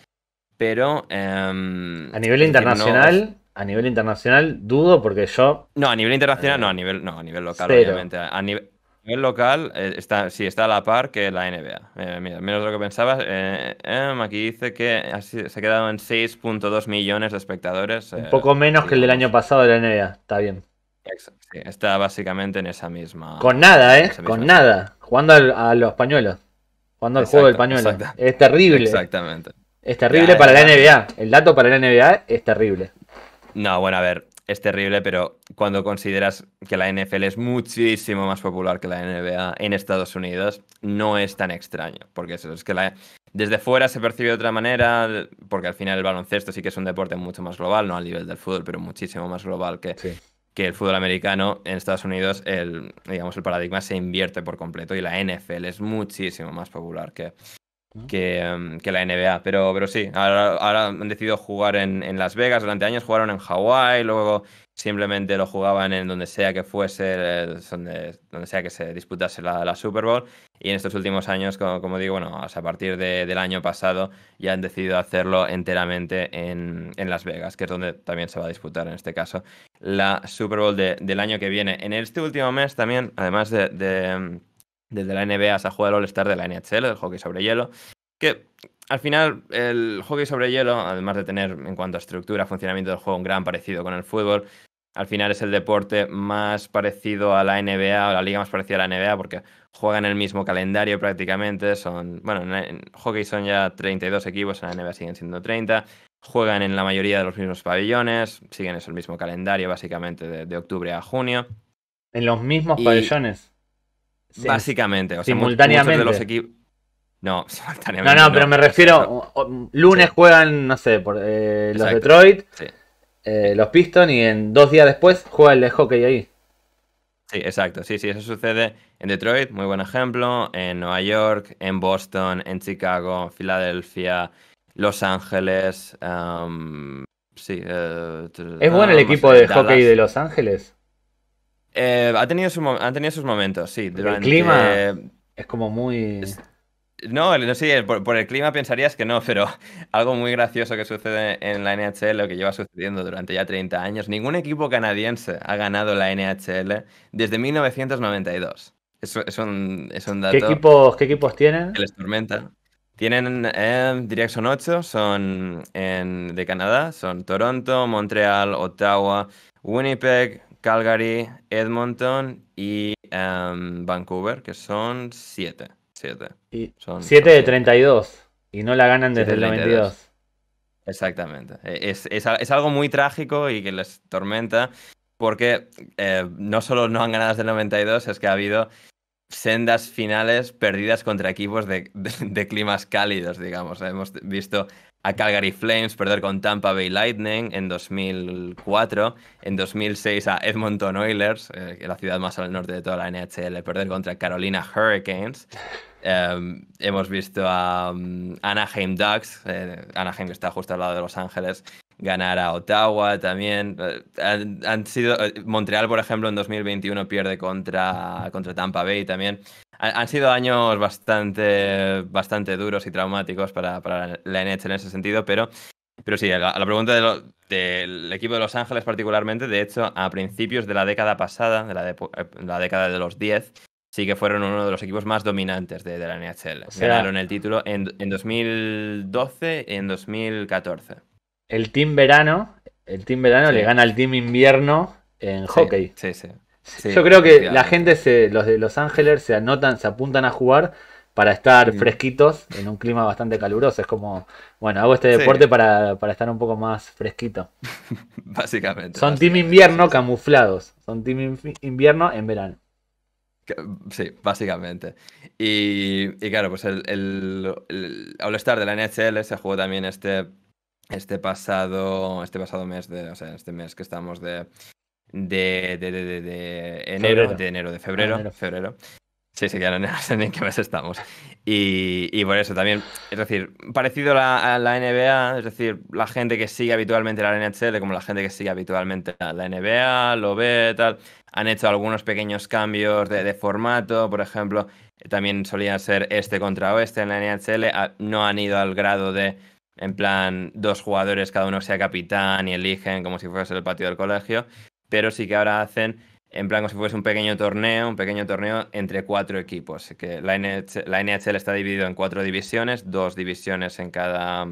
Pero... Em, a nivel internacional, a nivel internacional dudo porque yo... No, a nivel internacional eh, no, a nivel, no, a nivel local obviamente. a nivel el local eh, está, sí, está a la par que la NBA. Eh, mira, menos lo que pensabas. Eh, em, aquí dice que se ha quedado en 6.2 millones de espectadores. Un poco menos que el del año pasado de la NBA. Está bien. está básicamente en esa misma. Con nada, ¿eh? Con nada. Jugando a los pañuelos. Jugando al juego del pañuelo. Es terrible. Exactamente. Es terrible para la NBA. El dato para la NBA es terrible. No, bueno, a ver, es terrible, pero cuando consideras que la NFL es muchísimo más popular que la NBA en Estados Unidos, no es tan extraño, porque eso es que la, desde fuera se percibe de otra manera, porque al final el baloncesto sí que es un deporte mucho más global, no al nivel del fútbol, pero muchísimo más global que, que el fútbol americano. En Estados Unidos, el, digamos, el paradigma se invierte por completo y la NFL es muchísimo más popular que, Em, que, la NBA. Pero, pero sí, ahora, han decidido jugar en, Las Vegas. Durante años jugaron en Hawái, luego simplemente lo jugaban en donde sea que fuese, eh, donde, sea que se disputase la, Super Bowl. Y en estos últimos años, como, como digo, bueno, a partir del año pasado ya han decidido hacerlo enteramente en, Las Vegas, que es donde también se va a disputar en este caso la Super Bowl del año que viene. En este último mes también, además de em, desde la NBA hasta jugar al All-Star de la NHL, el hockey sobre hielo, que al final el hockey sobre hielo, además de tener en cuanto a estructura, funcionamiento del juego un gran parecido con el fútbol, al final es el deporte más parecido a la NBA o la liga más parecida a la NBA porque juegan el mismo calendario prácticamente, son, bueno, en, hockey son ya 32 equipos, en la NBA siguen siendo 30, juegan en la mayoría de los mismos pabellones, siguen es el mismo calendario básicamente de, octubre a junio. En los mismos pabellones. Básicamente, o sea, simultáneamente. de los no, simultáneamente. No, no, pero me refiero. Lunes juegan, no sé, por, eh, los Detroit, eh, los Pistons, y en dos días después juega el de hockey ahí. Sí, exacto. Sí, sí, eso sucede en Detroit, muy buen ejemplo. En Nueva York, en Boston, en Chicago, Filadelfia, Los Ángeles. sí. Eh, ¿Es bueno el equipo de hockey de Los Ángeles? Eh, ha tenido han tenido sus momentos, sí. el clima eh, es como muy... no, no sí, por, el clima pensarías que no, pero algo muy gracioso que sucede en la NHL, lo que lleva sucediendo durante ya 30 años, ningún equipo canadiense ha ganado la NHL desde 1992. Es, un, dato... ¿Qué equipos, ¿Qué equipos tienen? les tormenta. Tienen, eh, diría que son ocho, son de Canadá, son Toronto, Montreal, Ottawa, Winnipeg, Calgary, Edmonton y em, Vancouver, que son 7. 7 siete de 32. Y no la ganan desde el 92. Exactamente. E, es, algo muy trágico y que les tormenta porque eh, no solo no han ganado desde el 92, es que ha habido sendas finales perdidas contra equipos de climas cálidos, digamos. Hemos visto a Calgary Flames, perder con Tampa Bay Lightning en 2004, en 2006 a Edmonton Oilers, eh, la ciudad más al norte de toda la NHL, perder contra Carolina Hurricanes. Em, hemos visto a mm, Anaheim Ducks, eh, Anaheim que está justo al lado de Los Ángeles, ganar a Ottawa también. Eh, sido Montreal, por ejemplo, en 2021 pierde contra, contra Tampa Bay también. Han sido años bastante, bastante duros y traumáticos para, la NHL en ese sentido, pero, pero sí, a la, pregunta de del equipo de Los Ángeles particularmente, de hecho, a principios de la década pasada, de la, eh, década de los 10, sí que fueron uno de los equipos más dominantes de, la NHL. Ganaron el título en, 2012 y en 2014. El Team Verano, el team verano le gana al Team Invierno en hockey. Sí, sí. Yo creo que la gente, se, los de Los Ángeles, se anotan, se apuntan a jugar para estar mm. fresquitos en un clima bastante caluroso. Es como, bueno, hago este deporte para, estar un poco más fresquito. básicamente. Son team invierno camuflados. Son team invierno en verano. Sí, básicamente. Y, claro, pues el, el, All-Star de la NHL se jugó también este este pasado, este pasado mes de, o sea, este mes que estamos de, de, de, de, enero, de enero, de ah, febrero, febrero. Sí, sí, saben en qué mes estamos. Y, por eso también, es decir, parecido a la, NBA, es decir, la gente que sigue habitualmente la NHL, como la gente que sigue habitualmente la NBA, lo ve, tal, han hecho algunos pequeños cambios de, de formato, por ejemplo, también solían ser este contra oeste en la NHL, no han ido al grado de, en plan, dos jugadores, cada uno sea capitán y eligen como si fuese el patio del colegio, pero sí que ahora hacen en plan como si fuese un pequeño torneo, un pequeño torneo entre cuatro equipos. Que la, NHL, está dividida en cuatro divisiones, dos divisiones en cada,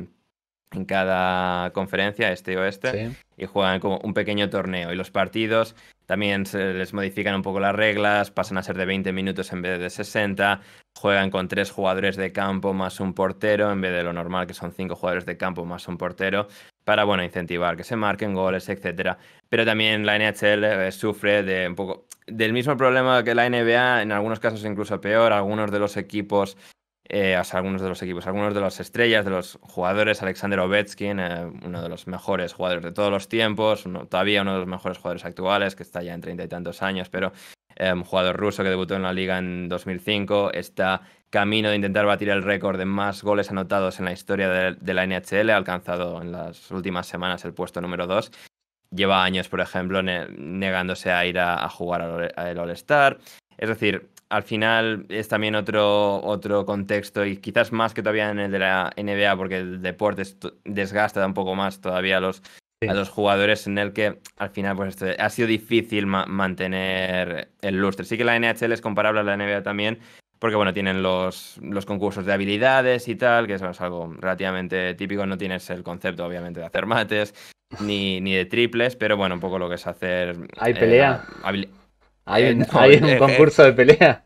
en cada conferencia, este y oeste, y juegan como un pequeño torneo. Y los partidos también se les modifican un poco las reglas, pasan a ser de 20 minutos en vez de 60, juegan con tres jugadores de campo más un portero, en vez de lo normal que son cinco jugadores de campo más un portero para bueno, incentivar que se marquen goles, etcétera pero también la NHL eh, sufre de un poco del mismo problema que la NBA, en algunos casos incluso peor, algunos de los equipos, eh, algunos de los equipos, algunos de las estrellas, de los jugadores, Alexander Ovechkin, eh, uno de los mejores jugadores de todos los tiempos, todavía uno de los mejores jugadores actuales, que está ya en treinta y tantos años, pero jugador ruso que debutó en la liga en 2005, está camino de intentar batir el récord de más goles anotados en la historia de, de la NHL, ha alcanzado en las últimas semanas el puesto número 2 lleva años, por ejemplo, negándose a ir a, jugar al All, Star. Es decir, al final es también otro, otro contexto y quizás más que todavía en el de la NBA, porque el deporte desgasta un poco más todavía a los, a los jugadores en el que al final pues, este, ha sido difícil mantener el lustre. Sí que la NHL es comparable a la NBA también, porque bueno, tienen los, los concursos de habilidades y tal, que es algo relativamente típico, no tienes el concepto obviamente de hacer mates, ni, ni de triples, pero bueno, un poco lo que es hacer. ¿Hay eh, pelea? Eh, ¿Hay, un eh, concurso de pelea?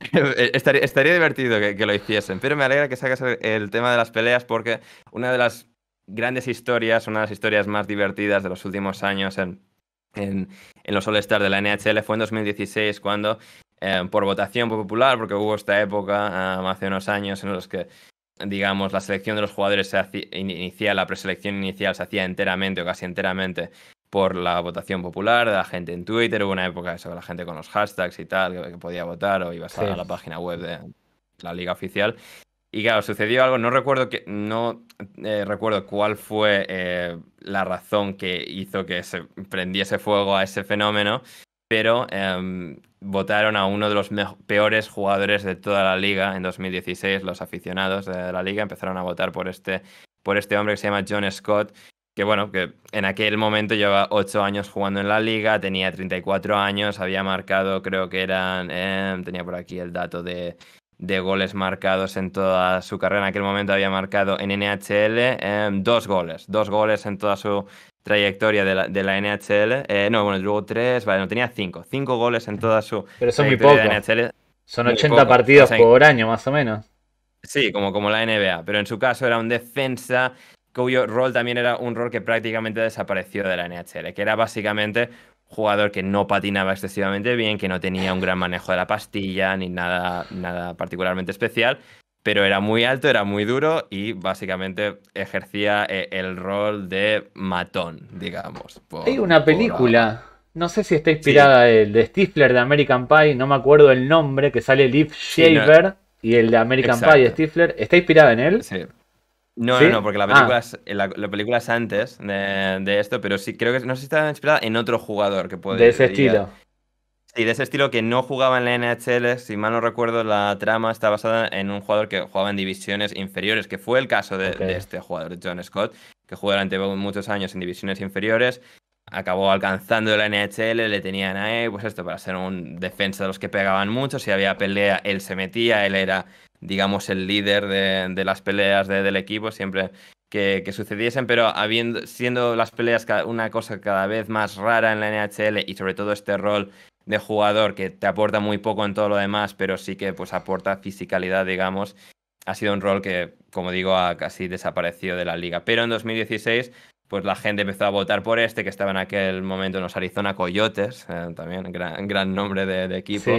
Estaría, estaría, divertido que, lo hiciesen, pero me alegra que saques el, tema de las peleas porque una de las grandes historias, una de las historias más divertidas de los últimos años en, en, en, los All-Stars de la NHL fue en 2016 cuando, por votación popular, porque hubo esta época ah, hace unos años en los que digamos, la selección de los jugadores se hacía inicial, la preselección inicial se hacía enteramente o casi enteramente por la votación popular de la gente en Twitter. Hubo una época sobre la gente con los hashtags y tal, que, podía votar o a salir a la página web de la liga oficial. Y claro, sucedió algo, no recuerdo, que, no, eh, recuerdo cuál fue eh, la razón que hizo que se prendiese fuego a ese fenómeno, pero em, votaron a uno de los peores jugadores de toda la liga en 2016. Los aficionados de la liga empezaron a votar por este, por este hombre que se llama John Scott, que bueno, que en aquel momento llevaba 8 años jugando en la liga, tenía 34 años, había marcado, creo que eran, em, tenía por aquí el dato de, goles marcados en toda su carrera. En aquel momento había marcado en NHL em, dos goles, dos goles en toda su, trayectoria de la, de la NHL. Eh, no, bueno, luego tres, vale, no tenía cinco. Cinco goles en toda su. Pero son muy pocos. Son 80 partidos por año, más o menos. Sí, como, como la NBA. Pero en su caso era un defensa cuyo rol también era un rol que prácticamente desapareció de la NHL, que era básicamente jugador que no patinaba excesivamente bien, que no tenía un gran manejo de la pastilla ni nada, nada particularmente especial pero era muy alto, era muy duro y básicamente ejercía eh, el rol de matón, digamos. Hay una película, no sé si está inspirada en el de Stifler de American Pie, no me acuerdo el nombre, que sale Liv Shaver y el de American Pie de Stifler. ¿Está inspirada en él? Sí. No, no, no, porque la película, ah. es, antes de, esto, pero sí creo que no sé si está inspirada en otro jugador que puede. De ese estilo. Sí, de ese estilo que no jugaba en la NHL, si mal no recuerdo, la trama está basada en un jugador que jugaba en divisiones inferiores, que fue el caso de, este jugador, John Scott, que jugó durante muchos años en divisiones inferiores, acabó alcanzando la NHL, le tenían a ahí, pues esto, para ser un defensa de los que pegaban mucho, si había pelea, él se metía, él era, digamos, el líder de, las peleas del equipo, siempre que, que, sucediesen, pero habiendo, siendo las peleas una cosa cada vez más rara en la NHL y sobre todo este rol de jugador que te aporta muy poco en todo lo demás, pero sí que pues aporta fisicalidad, digamos. Ha sido un rol que, como digo, ha casi desaparecido de la liga. Pero en 2016, pues la gente empezó a votar por este, que estaba en aquel momento en los Arizona Coyotes, eh, también gran, gran nombre de, equipo.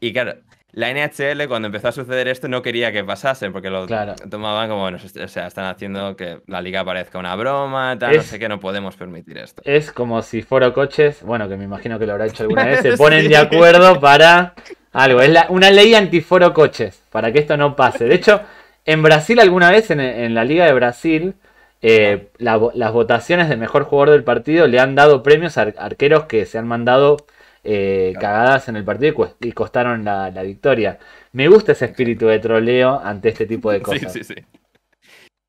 Y claro, la NHL cuando empezó a suceder esto no quería que pasase porque lo tomaban como, o sea, están haciendo que la liga parezca una broma, tal, no sé qué, no podemos permitir esto. Es como si Foro Coches, bueno, que me imagino que lo habrá hecho alguna vez, se ponen de acuerdo para algo, es una ley Foro coches, para que esto no pase. De hecho, en Brasil alguna vez, en, la Liga de Brasil, eh, las votaciones de mejor jugador del partido le han dado premios a arqueros que se han mandado eh, cagadas en el partido y, costaron la, victoria. Me gusta ese espíritu de troleo ante este tipo de cosas. Sí, sí, sí.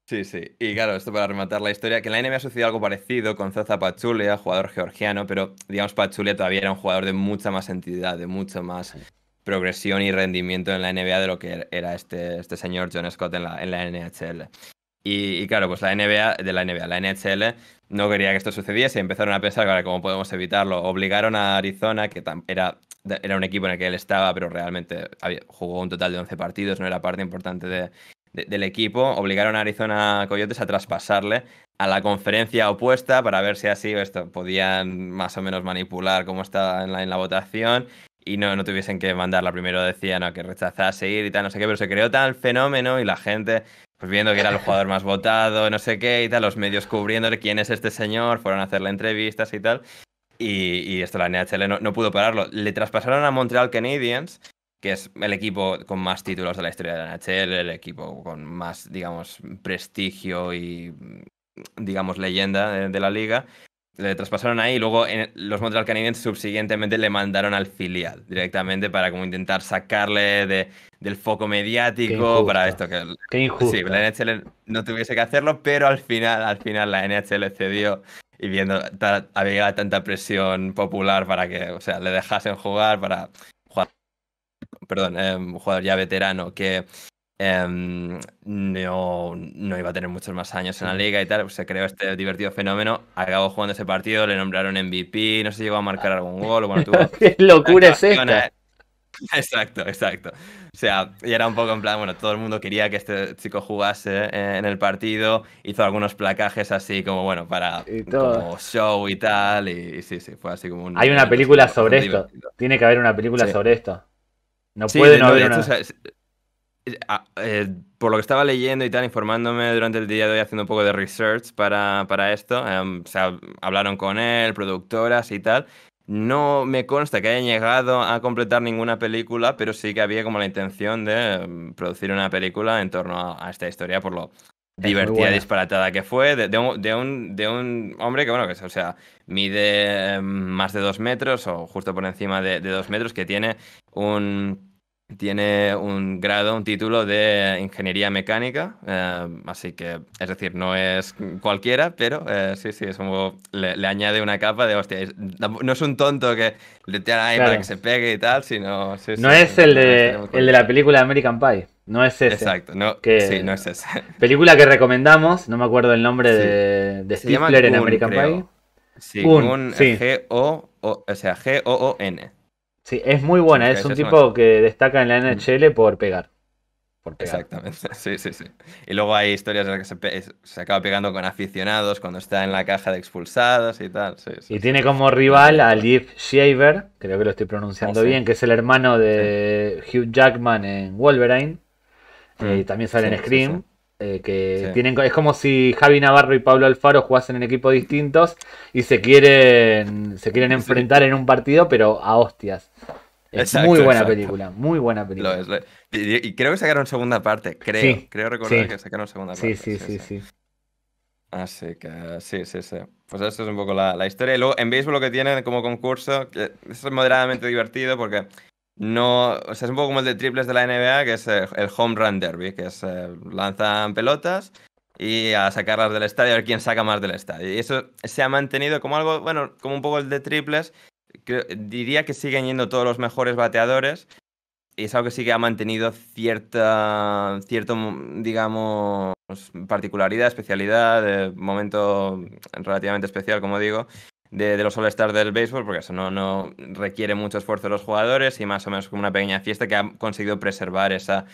Sí, sí. Y claro, esto para rematar la historia, que en la NBA ha sucedido algo parecido con Zaza Pachulia, jugador georgiano, pero digamos Pachulia todavía era un jugador de mucha más entidad, de mucho más progresión y rendimiento en la NBA de lo que era este, este señor John Scott en en la NHL. Y, claro, pues la NBA, de la NBA, la NHL no quería que esto sucediese y empezaron a pensar, ¿cómo podemos evitarlo? Obligaron a Arizona, que era, era un equipo en el que él estaba, pero realmente jugó un total de 11 partidos, no era parte importante del equipo, obligaron a Arizona Coyotes a traspasarle a la conferencia opuesta para ver si así pues, esto podían más o menos manipular cómo está en la, en la votación y no, no tuviesen que mandarla primero, decían que rechazase ir y tal, no sé qué, pero se creó tal fenómeno y la gente, pues viendo que era el jugador más votado, no sé qué y tal, los medios cubriéndole quién es este señor, fueron a hacerle entrevistas y tal. Y, y esto la NHL no, pudo pararlo. Le traspasaron a Montreal Canadiens, que es el equipo con más títulos de la historia de la NHL, el equipo con más, digamos, prestigio y, digamos, leyenda de la liga le traspasaron ahí y luego los Montreal Canadiens subsiguientemente le mandaron al filial directamente para como intentar sacarle de, del foco mediático para esto que Sí, la NHL no tuviese que hacerlo, pero al final al final la NHL cedió y viendo había tanta presión popular para que, o sea, le dejasen jugar para jugar perdón, em, jugador ya veterano que Em, no, no, iba a tener muchos más años en la liga y tal, se creó este divertido fenómeno. Acabó jugando ese partido, le nombraron MVP, no se llegó a marcar ah. algún gol. Bueno, locura es esta? Exacto, exacto. O sea, y era un poco en plan, bueno, todo el mundo quería que este chico jugase eh, en el partido, hizo algunos placajes así como, bueno, para show y tal, y, sí, sí, fue así como un... Hay una película sobre esto, tiene que haber una película sobre esto. No puede no, haber una... Eh, por lo que estaba leyendo y tal, informándome durante el día de hoy, haciendo un poco de research para, para esto, em, o sea, hablaron con él, productoras y tal. No me consta que haya llegado a completar ninguna película, pero sí que había como la intención de em, producir una película en torno a, esta historia, por lo divertida, disparatada que fue, de, un, de, un, hombre que, bueno, que o sea, mide em, más de dos metros o justo por encima de dos metros, que tiene un tiene un grado, un título de ingeniería mecánica, eh, así que, es decir, no es cualquiera, pero eh, sí, sí, es como, le, añade una capa de, hostia, no es un tonto que le tira ahí para que se pegue y tal, sino... no es el, de, el de la película American Pie, no es ese. Exacto, no, sí, no es ese. Película que recomendamos, no me acuerdo el nombre de, de Stifler en American Pie. Sí, un, g o sea, G-O-O-N. Sí, es muy buena. Es, un tipo que destaca en la NHL por pegar. Exactamente, sí, sí, sí. Y luego hay historias en las que se, acaba pegando con aficionados cuando está en la caja de expulsados y tal. y tiene como rival a Liv Shaver, creo que lo estoy pronunciando ah, bien, que es el hermano de Hugh Jackman en Wolverine. y mm. eh, también sale en Scream. Eh, que tienen, es como si Javi Navarro y Pablo Alfaro jugasen en equipos distintos y se quieren, se quieren enfrentar en un partido, pero a hostias. Es muy buena película, muy buena película. y, creo que sacaron segunda parte, creo. creo recordar que sacaron segunda parte. sí, sí, sí. Así que sí, sí, sí. Pues eso es un poco la, historia. Y luego en béisbol lo que tienen como concurso, que es moderadamente divertido porque no, o sea, es un poco como el de triples de la NBA, que es eh, el home run derby, que es lanzar eh, lanzan pelotas y a sacarlas del estadio, a ver quién saca más del estadio. Y eso se ha mantenido como algo, bueno, como un poco el de triples. diría que siguen yendo todos los mejores bateadores y es algo que sí que ha mantenido cierta, cierto, digamos, particularidad, especialidad, eh, momento relativamente especial, como digo de, los All-Stars del béisbol, porque eso no, no requiere mucho esfuerzo de los jugadores y más o menos como una pequeña fiesta que ha conseguido preservar esa,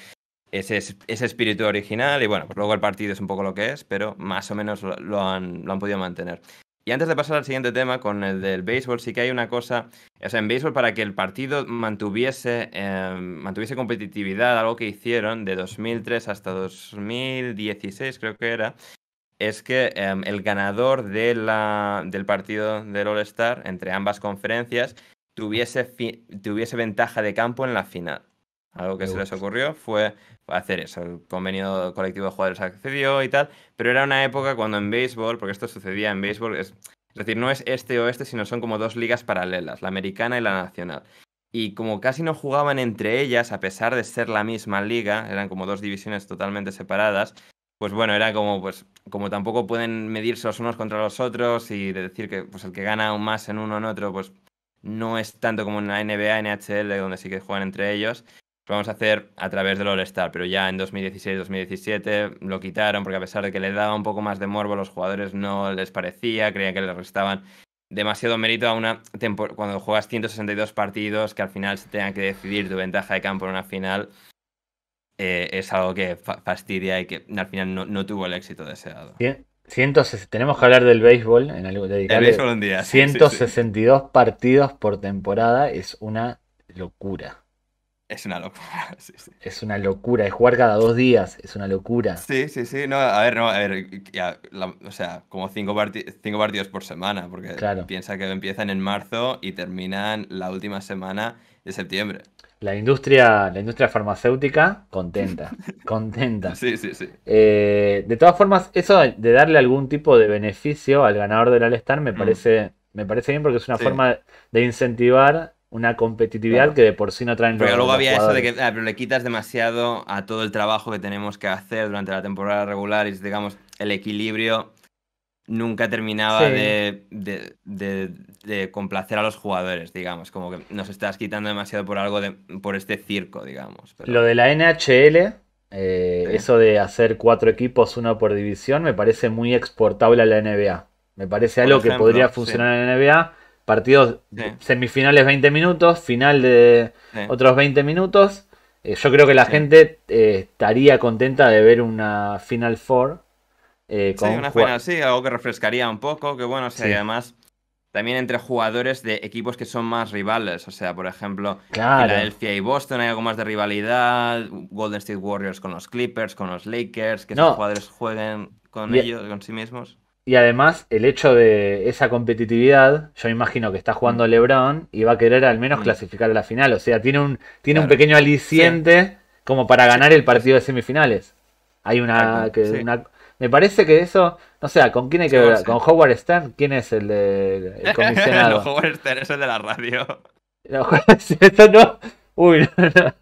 ese, espíritu original. Y bueno, pues luego el partido es un poco lo que es, pero más o menos lo, han, podido mantener. Y antes de pasar al siguiente tema, con el del béisbol, sí que hay una cosa, o sea, en béisbol para que el partido mantuviese, em, mantuviese competitividad, algo que hicieron de 2003 hasta 2016 creo que era, es que em, el ganador de la, del partido del All-Star entre ambas conferencias tuviese, tuviese ventaja de campo en la final. Algo que se les ocurrió fue hacer eso. El convenio colectivo de jugadores accedió y tal, pero era una época cuando en béisbol, porque esto sucedía en béisbol, es decir, no es este o este, sino son como dos ligas paralelas, la americana y la nacional. Y como casi no jugaban entre ellas, a pesar de ser la misma liga, eran como dos divisiones totalmente separadas, pues bueno, era como, pues, como tampoco pueden medirse los unos contra los otros y decir que pues, el que gana aún más en uno o en otro, pues no es tanto como en la NBA, NHL, donde sí que juegan entre ellos. Lo vamos a hacer a través del All-Star, pero ya en 2016-2017 lo quitaron porque a pesar de que le daba un poco más de morbo, los jugadores no les parecía, creían que les restaban demasiado mérito a una cuando juegas 162 partidos que al final se tengan que decidir tu ventaja de campo en una final. Eh, es algo que fastidia y que al final no, tuvo el éxito deseado. Bien. tenemos que hablar del béisbol en algo dedicarle, el béisbol un día. 162 partidos por temporada es una locura. Es una locura, sí, sí. Es una locura, es jugar cada dos días, es una locura. Sí, sí, sí, no, a ver, no, a ver, o sea, como cinco, cinco partidos por semana, porque piensa que empiezan en marzo y terminan la última semana de septiembre. La industria, la industria farmacéutica contenta, contenta. Sí, sí, sí. Eh, de todas formas, eso de darle algún tipo de beneficio al ganador del All-Star me, mm. parece, me parece bien porque es una forma de incentivar una competitividad que de por sí no traen Pero luego había eso de que ah, le quitas demasiado a todo el trabajo que tenemos que hacer durante la temporada regular y digamos el equilibrio nunca terminaba de, complacer a los jugadores, digamos, como que nos estás quitando demasiado por algo, de, por este circo, digamos. Lo de la NHL, eh, eso de hacer cuatro equipos, uno por división, me parece muy exportable a la NBA. Me parece algo que podría funcionar en la NBA. Partidos semifinales 20 minutos, final de otros 20 minutos. Eh, yo creo que la gente eh, estaría contenta de ver una Final Four eh, sí, una sí, algo que refrescaría un poco, que bueno, o sea, además también entre jugadores de equipos que son más rivales, o sea, por ejemplo, Philadelphia y Boston hay algo más de rivalidad, Golden State Warriors con los Clippers, con los Lakers, que esos jugadores jueguen con ellos, con sí mismos. Y además, el hecho de esa competitividad, yo imagino que está jugando mm. LeBron y va a querer al menos mm. clasificar a la final, o sea, tiene un tiene un pequeño aliciente como para ganar el partido de semifinales. Hay una, que, una me parece que eso, no sea, ¿con quién hay que hablar? ¿Con Howard Stern? ¿Quién es el, de, el comisionado? no, Howard Stern es el de la radio. No, eso no. Uy, no, no.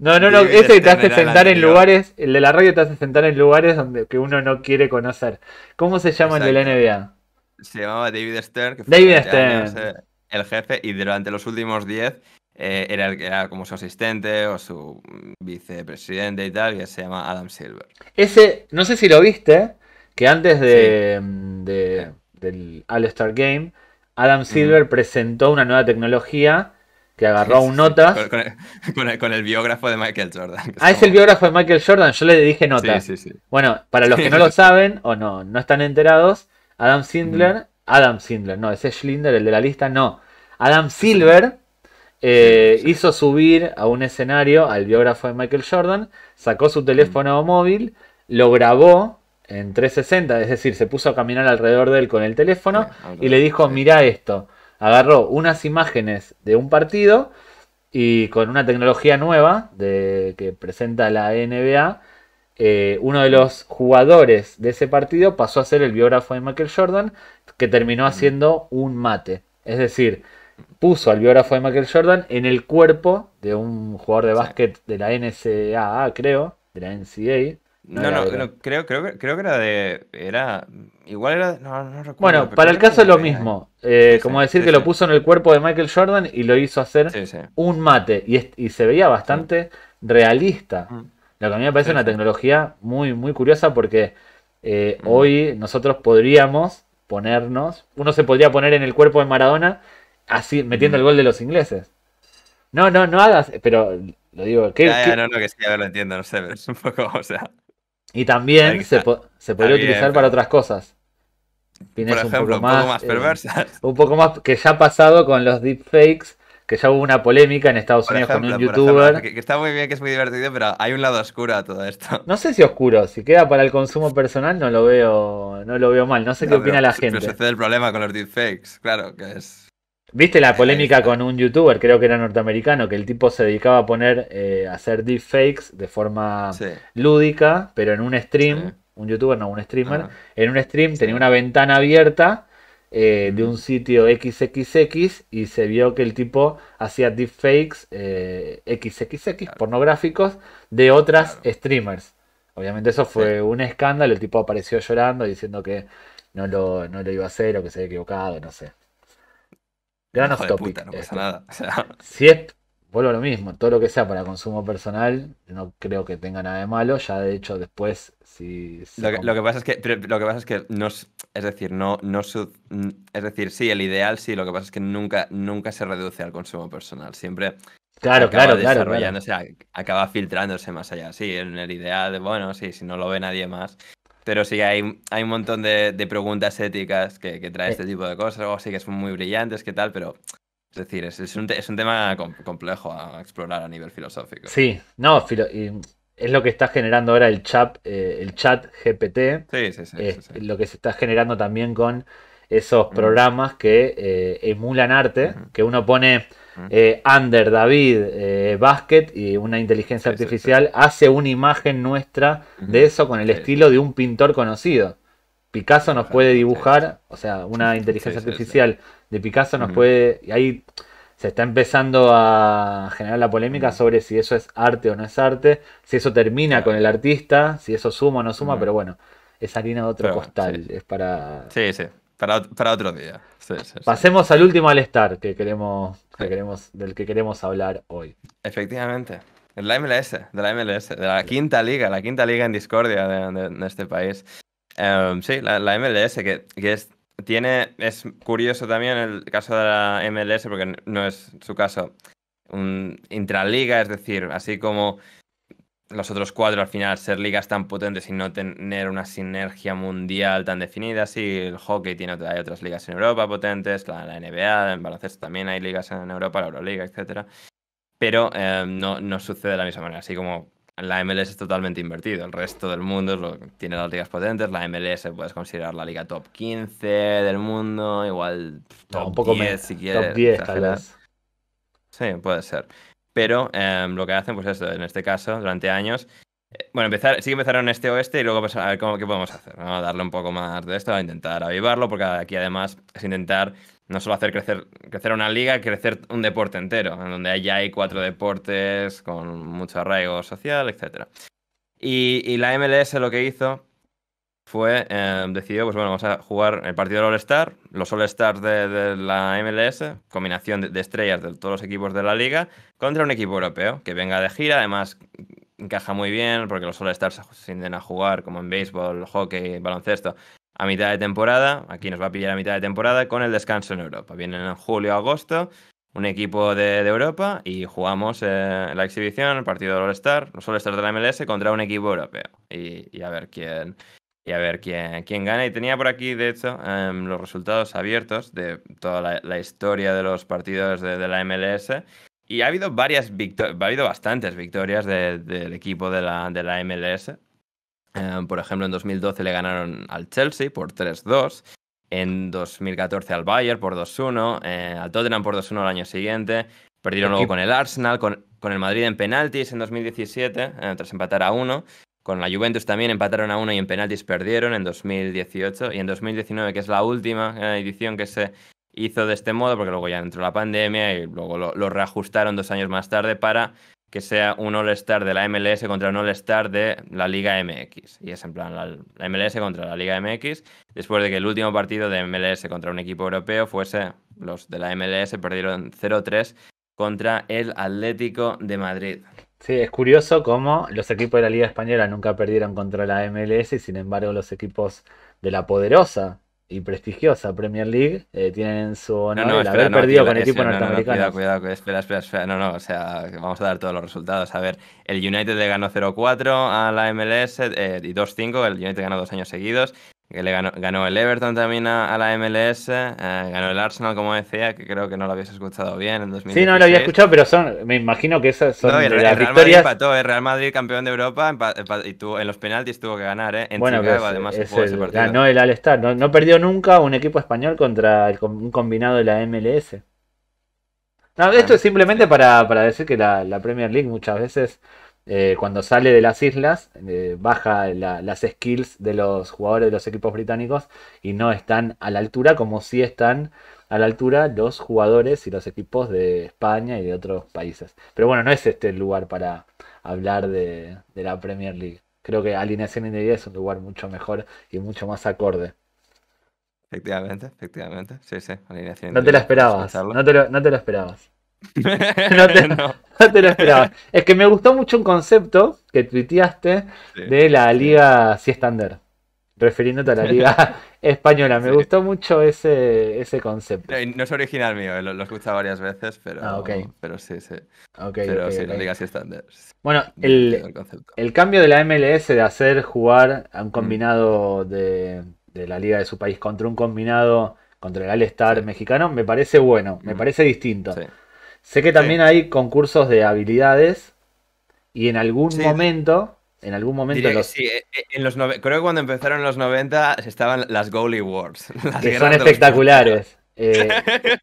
No, no, ese que te hace sentar en lugares, el de la radio te hace sentar en lugares donde que uno no quiere conocer. ¿Cómo se llama en el NBA? Se llamaba David Stern, David Stern. Eh, el jefe, y durante los últimos 10 eh, era, era, como su asistente o su mm, vicepresidente y tal, que se llama Adam Silver. Ese, no sé si lo viste, que antes de, mm, del All-Star Game, Adam Silver presentó una nueva tecnología que agarró un notas. con, el, biógrafo de Michael Jordan. Ah, es el biógrafo de Michael Jordan, yo le dije notas. bueno, para los que no lo saben o no, no están enterados, Adam Sindler, Adam Sindler, no, ese es Schlinder, el de la lista, no. Adam Silver eh, hizo subir a un escenario al biógrafo de Michael Jordan, sacó su teléfono mm. móvil, lo grabó en 360, es decir, se puso a caminar alrededor de él con el teléfono ah, y le dijo, mira esto. Agarró unas imágenes de un partido y con una tecnología nueva de, que presenta la NBA, eh, uno de los jugadores de ese partido pasó a ser el biógrafo de Michael Jordan, que terminó mm. haciendo un mate. Es decir, puso al biógrafo de Michael Jordan en el cuerpo de un jugador de básquet de la NCAA, creo, de la NCAA. No, no, creo, creo, que era de. Era. Igual era. Bueno, para el caso es lo mismo. Eh, como decir que lo puso en el cuerpo de Michael Jordan y lo hizo hacer un mate. Y, se veía bastante realista. Mm. Lo que a mí me parece una tecnología muy, muy curiosa porque eh, mm. hoy nosotros podríamos ponernos. Uno se podría poner en el cuerpo de Maradona así metiendo el gol de los ingleses. No, no, no hagas, pero lo digo, ya, no, no, que sí, a ver, lo entiendo, no sé, es un poco, o sea... Y también se, se, podría utilizar para otras cosas. Por ejemplo, un poco más, eh, perversas. un poco más que ya ha pasado con los deepfakes, que ya hubo una polémica en Estados Unidos con un youtuber. que, está muy bien, que es muy divertido, pero hay un lado oscuro a todo esto. No sé si oscuro, si queda para el consumo personal no lo veo, no lo veo mal. No sé qué opina la gente. Pero sucede el problema con los deepfakes, claro, que es ¿Viste la polémica con un youtuber, creo que era norteamericano, que el tipo se dedicaba a poner, eh, a hacer deepfakes de forma lúdica, pero en un stream, un youtuber, no, un streamer, en un stream tenía una ventana abierta eh, de un sitio XXX y se vio que el tipo hacía deepfakes eh, XXX pornográficos de otras streamers. Obviamente eso fue un escándalo, el tipo apareció llorando diciendo que no lo, no lo iba a hacer o que se había equivocado, no sé. Gran off topic. no pasa nada. O vuelvo a lo mismo, todo lo que sea para consumo personal, no creo que tenga nada de malo. Ya de hecho, después, si. lo, que, pasa es que, lo que pasa es que no es decir, no, no es decir, sí, el ideal sí, lo que pasa es que nunca, nunca se reduce al consumo personal. Siempre Claro, claro, claro, desarrollándose, acaba filtrándose más allá. Sí, en el ideal, bueno, sí, si no lo ve nadie más. Pero sí, hay, hay un montón de, preguntas éticas que, trae eh. este tipo de cosas. O sí que son muy brillantes, qué tal, pero es decir, es, un, tema complejo a explorar a nivel filosófico. Sí, no, es lo que está generando ahora el chat, eh, el chat GPT. Sí, eh, sí, sí, Lo que se está generando también con esos mm. programas que emulan arte, que uno pone Under, eh, David, eh, Basket y una inteligencia artificial hace una imagen nuestra de eso con el estilo de un pintor conocido. Picasso nos puede dibujar, o sea, una inteligencia artificial de Picasso nos puede... Y ahí se está empezando a generar la polémica sobre si eso es arte o no es arte, si eso termina con el artista, si eso suma o no suma, pero bueno, es harina de otro costal, es para... Sí, sí. Para, para otro día. Pasemos al último All-Star que queremos, que queremos, del que queremos hablar hoy. Efectivamente. La MLS, de la MLS, de la quinta liga, la quinta liga en discordia de, este país. Em, sí, la, MLS, que, que es, tiene, es curioso también el caso de la MLS, porque no es su caso, un intraliga, es decir, así como los otros cuatro al final ser ligas tan potentes y no tener una sinergia mundial tan definida. Sí, el hockey tiene hay otras ligas en Europa potentes, la, NBA, en baloncesto también hay ligas en Europa, la Euroliga, etc Pero eh, no, no sucede de la misma manera. Así como la MLS es totalmente invertido. El resto del mundo tiene las ligas potentes. La MLS puedes considerar la liga top 15 del mundo, igual top un poco 10 si quieres. Sí, puede ser pero em, lo que hacen, pues eso, en este caso, durante años. Eh, bueno, empezar, sí que empezaron este oeste y luego pues, a ver qué podemos hacer, ¿no? Darle un poco más de esto, a intentar avivarlo, porque aquí además es intentar no solo hacer crecer, crecer una liga, crecer un deporte entero, en donde ya hay cuatro deportes con mucho arraigo social, etc. y la MLS lo que hizo fue, decidido, em, decidió, pues bueno, vamos a jugar el partido de All-Star, los All-Stars de, la MLS, combinación de, estrellas de todos los equipos de la liga, contra un equipo europeo que venga de gira, además encaja muy bien porque los All-Stars se tienden a jugar como en béisbol, hockey, baloncesto, a mitad de temporada, aquí nos va a pillar a mitad de temporada con el descanso en Europa, vienen en julio, agosto, un equipo de, Europa y jugamos eh, la exhibición, el partido de All-Star, los All-Stars de la MLS contra un equipo europeo. y, a ver quién, y a ver quién, gana. Y tenía por aquí, de hecho, em, los resultados abiertos de toda la, historia de los partidos de, la MLS. Y ha habido varias victorias, ha habido bastantes victorias del equipo de la, de la MLS. Em, por ejemplo, en 2012 le ganaron al Chelsea por 3-2. En 2014 al Bayern por 2-1, eh, al Tottenham por 2-1 al año siguiente, Perdieron luego con el Arsenal, con, con, el Madrid en penaltis en 2017, eh, tras empatar a 1. Con la Juventus también empataron a uno y en penaltis perdieron en 2018 y en 2019, que es la última eh, edición que se hizo de este modo, porque luego ya entró la pandemia y luego lo, reajustaron dos años más tarde para que sea un All-Star de la MLS contra un All-Star de la Liga MX. Y es en plan la, la, MLS contra la Liga MX, después de que el último partido de MLS contra un equipo europeo fuese los de la MLS, perdieron 0-3 contra el Atlético de Madrid. Sí, es curioso cómo los equipos de la Liga Española nunca perdieron contra la MLS y sin embargo los equipos de la poderosa y prestigiosa Premier League eh, tienen su honor no, el haber perdido con equipos norteamericanos. No, cuidado, cuidado, espera, espera, espera, No, no, o sea, vamos a dar todos los resultados. A ver, el United le ganó 0-4 a la MLS eh, y 2-5. El United ganó dos años seguidos. Que le ganó, ganó el Everton también a, la MLS, eh, ganó el Arsenal, como decía, que creo que no lo habías escuchado bien en 2016. Sí, no lo había escuchado, pero son, me imagino que eso son no, el, el Real Madrid empató, el Real Madrid campeón de Europa y en los penaltis tuvo que ganar, ¿eh? bueno, pues, además es el, ese ganó el All-Star, no, perdió nunca un equipo español contra un combinado de la MLS. esto es simplemente para, decir que la, la Premier League muchas veces eh, cuando sale de las islas, eh, baja las skills de los jugadores de los equipos británicos y no están a la altura como si están a la altura los jugadores y los equipos de España y de otros países. Pero bueno, no es este el lugar para hablar de, la Premier League. Creo que Alineación Indebida es un lugar mucho mejor y mucho más acorde. Efectivamente, efectivamente. Sí, sí, alineación. No te lo esperabas. no te lo esperabas. no, te, lo esperaba. Es que me gustó mucho un concepto que tuiteaste de la liga siestander estándar, refiriéndote a la liga española. Me gustó mucho ese, ese concepto. Eh, no, es original mío, lo, he escuchado varias veces, pero, ah, pero sí, sí. pero la liga siestander Bueno, el, cambio de la MLS de hacer jugar a un mm. combinado de, la liga de su país contra un combinado contra el All Star mexicano me parece bueno, me mm. parece distinto. Sé que también hay concursos de habilidades y en algún momento en algún momento. Los... Sí, eh, eh, en los creo que cuando empezaron los 90 estaban las Goalie Wars. que son espectaculares. Eh,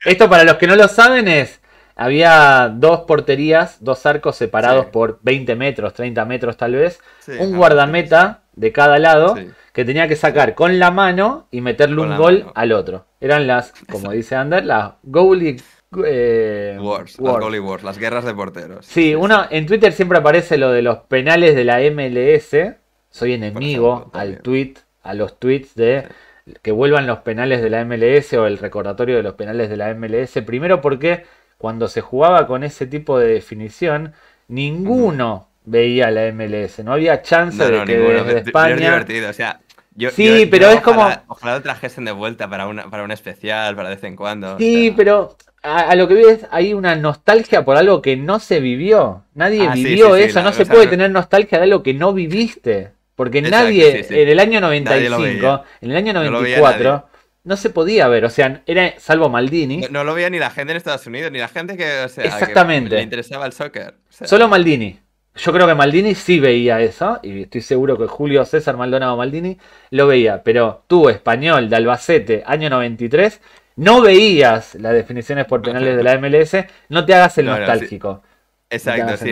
esto para los que no lo saben es, había dos porterías, dos arcos separados por 20 metros, 30 metros tal vez, un guardameta de cada lado que tenía que sacar con la mano y meterle un gol al otro. Eran las, como dice Ander, las Goalie eh, Wars, Las las guerras de porteros. Sí, uno en Twitter siempre aparece lo de los penales de la MLS. Soy enemigo al tweet, a los tweets de que vuelvan los penales de la MLS o el recordatorio de los penales de la MLS. Primero porque cuando se jugaba con ese tipo de definición, ninguno mm. veía la MLS. No había chance de que España. sí, pero es como. Ojalá trajesen de vuelta para, una, para un especial, para de vez en cuando. Sí, pero a, lo que ves hay una nostalgia por algo que no se vivió. Nadie ah, vivió eso. no se puede tener nostalgia de algo que no viviste. Porque nadie en el año 95, en el año 94, no, se podía ver. O sea, era salvo Maldini. No, lo veía ni la gente en Estados Unidos, ni la gente que, o sea, Exactamente. le interesaba el soccer. Solo Maldini. Yo creo que Maldini sí veía eso, y estoy seguro que Julio César Maldonado Maldini lo veía, pero tú, español de Albacete, año 93, no veías las definiciones por penales de la MLS, no te hagas el nostálgico. Exacto, sí,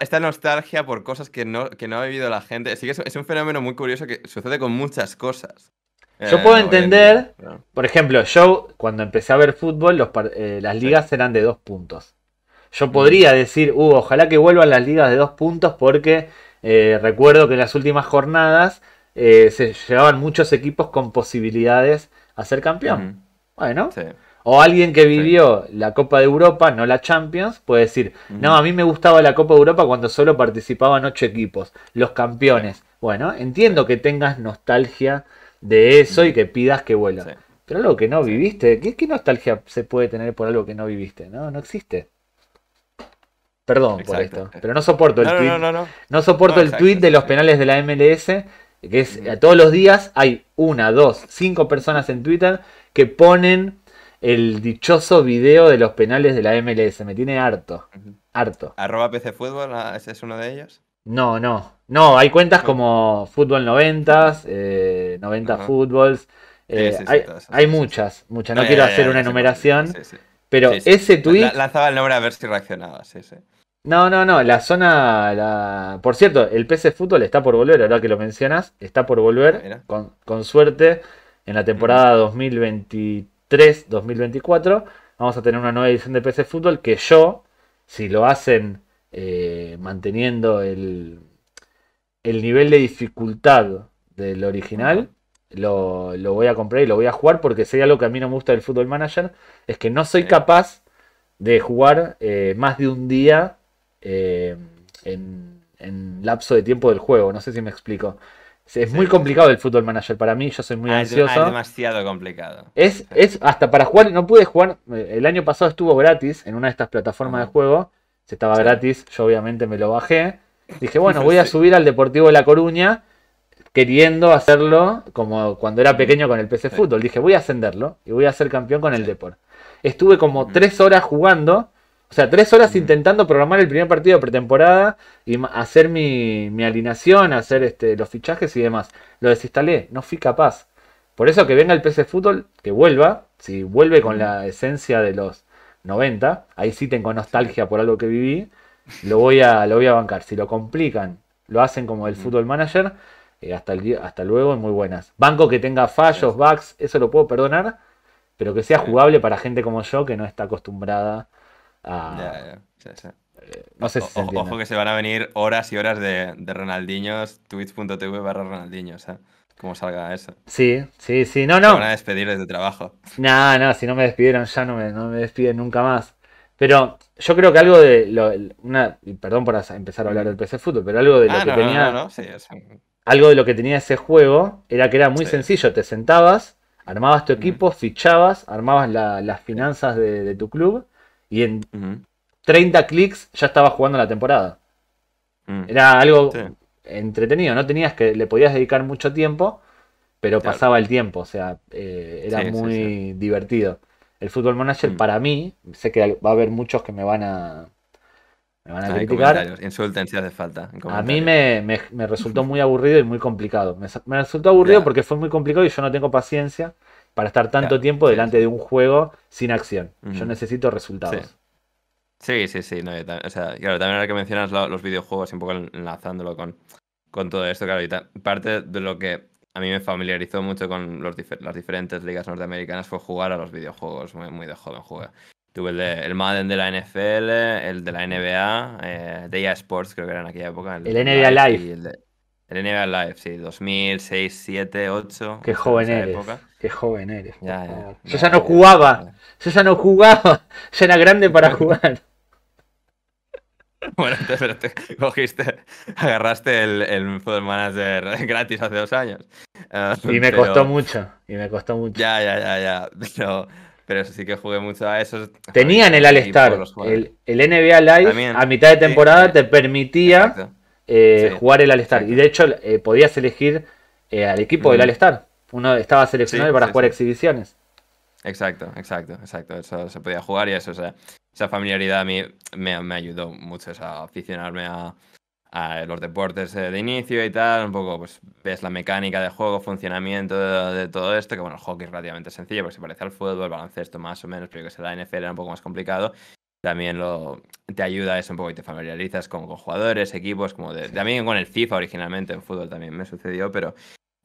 esta, nostalgia por cosas que no, ha vivido la gente, sí que es, un fenómeno muy curioso que sucede con muchas cosas. Yo puedo eh, entender, por ejemplo, yo cuando empecé a ver fútbol, eh, las ligas eran de dos puntos. Yo mm. podría decir, uh, ojalá que vuelvan las ligas de dos puntos porque eh, recuerdo que en las últimas jornadas se llevaban muchos equipos con posibilidades a ser campeón. Bueno. O alguien que vivió la Copa de Europa, no la Champions, puede decir, no, a mí me gustaba la Copa de Europa cuando solo participaban ocho equipos, los campeones. Bueno, entiendo que tengas nostalgia de eso y que pidas que vuelva. Pero algo que no viviste, ¿qué, nostalgia se puede tener por algo que no viviste? No, no existe. Perdón por esto, pero no soporto el no, tweet. No, soporto el tweet de los penales de la MLS, que es todos los días hay una, dos, cinco personas en Twitter que ponen el dichoso video de los penales de la MLS. Me tiene harto. Harto. Arroba PC Fútbol, ah, ¿ese es uno de ellos? No, no. No, hay cuentas como Fútbol 90, eh, 90 Fútbols. Eh, hay, muchas, muchas. No, eh, quiero hacer una enumeración. Pero ese tweet. Lanzaba el nombre a ver si reaccionaba, sí, sí. No, no, no, la zona. Por cierto, el PC Fútbol está por volver, ahora que lo mencionas, está por volver. Ah, con, con, suerte, en la temporada 2023-2024 vamos a tener una nueva edición de PC Fútbol que yo, si lo hacen eh, manteniendo el, nivel de dificultad del original, lo, voy a comprar y lo voy a jugar porque sería lo que a mí no me gusta del Fútbol Manager, es que no soy capaz de jugar eh, más de un día eh, en lapso de tiempo del juego, no sé si me explico. Es muy complicado el fútbol manager para mí, yo soy muy ah, ansioso. Ah, es demasiado complicado. Es, hasta para jugar, no pude jugar, eh, el año pasado estuvo gratis en una de estas plataformas de juego, se estaba gratis, yo obviamente me lo bajé. Dije, bueno, voy a subir al Deportivo de La Coruña, queriendo hacerlo como cuando era pequeño con el PC Fútbol. Dije, voy a ascenderlo y voy a ser campeón con el Deport. Estuve como tres horas jugando o sea, tres horas intentando programar el primer partido de pretemporada y hacer mi, alineación, hacer este, los fichajes y demás. Lo desinstalé, no fui capaz. Por eso que venga el PC Fútbol, que vuelva, si vuelve con la esencia de los 90, ahí sí tengo nostalgia por algo que viví, lo voy a, lo voy a bancar. Si lo complican, lo hacen como el Fútbol Manager, eh, hasta, el, hasta luego y muy buenas. Banco que tenga fallos, bugs, eso lo puedo perdonar, pero que sea jugable para gente como yo que no está acostumbrada Ojo que se van a venir horas y horas de, de Ronaldinhos, twitch.tv barra Ronaldinhos, Como salga eso. Sí, sí, sí, no, no. van a despedir tu trabajo. No, no, si no me despidieron ya no me, despiden nunca más. Pero yo creo que algo de lo, una, perdón por empezar a hablar del PC Fútbol, pero algo de lo ah, que tenía algo de lo que tenía ese juego era que era muy sencillo, te sentabas, armabas tu equipo, fichabas, armabas las finanzas de tu club y en 30 clics ya estaba jugando la temporada. Mm. Era algo entretenido, no tenías que, le podías dedicar mucho tiempo, pero pasaba el tiempo, o sea, eh, era muy divertido. El Football Manager mm. para mí, sé que va a haber muchos que me van a, me van a criticar. Insulten si falta. A mí me, resultó muy aburrido y muy complicado. Me, resultó aburrido porque fue muy complicado y yo no tengo paciencia para estar tanto tiempo delante de un juego sin acción. Yo necesito resultados. Sí, sí, sí. o sea, claro, también ahora que mencionas los videojuegos, un poco enlazándolo con, con todo esto, claro, y parte de lo que a mí me familiarizó mucho con los las diferentes ligas norteamericanas fue jugar a los videojuegos, muy, muy de joven jugué. Tuve el, Madden de la NFL, el de la NBA, eh, de EA Sports creo que era en aquella época. El, NBA Live. El NBA Live, sí, 2006, 7, 8. Qué joven eres. Qué joven eres. Ya, no jugaba. Sosa no jugaba. Sosa era grande para jugar. Bueno, pero te cogiste, agarraste el, el Football Manager gratis hace dos años. y ah, me costó mucho, y me costó mucho. Ya, ya, ya, ya. Pero, sí que jugué mucho a eso. Tenían el All-Star. El, el, NBA Live a mitad de temporada te permitía eh, jugar el All-Star. Y de hecho, eh, podías elegir eh, al equipo del All-Star. Uno estaba seleccionado para jugar exhibiciones. Exacto, exacto, exacto. Eso se podía jugar y eso, esa familiaridad a mí me, ayudó mucho a aficionarme a, los deportes de inicio y tal, un poco pues ves la mecánica de juego, funcionamiento de, todo esto, que bueno, el hockey es relativamente sencillo, porque se parece al fútbol, el baloncesto más o menos, pero que se la NFL era un poco más complicado, también lo, te ayuda eso un poco y te familiarizas con, jugadores, equipos, como también con el FIFA originalmente, en fútbol también me sucedió, pero,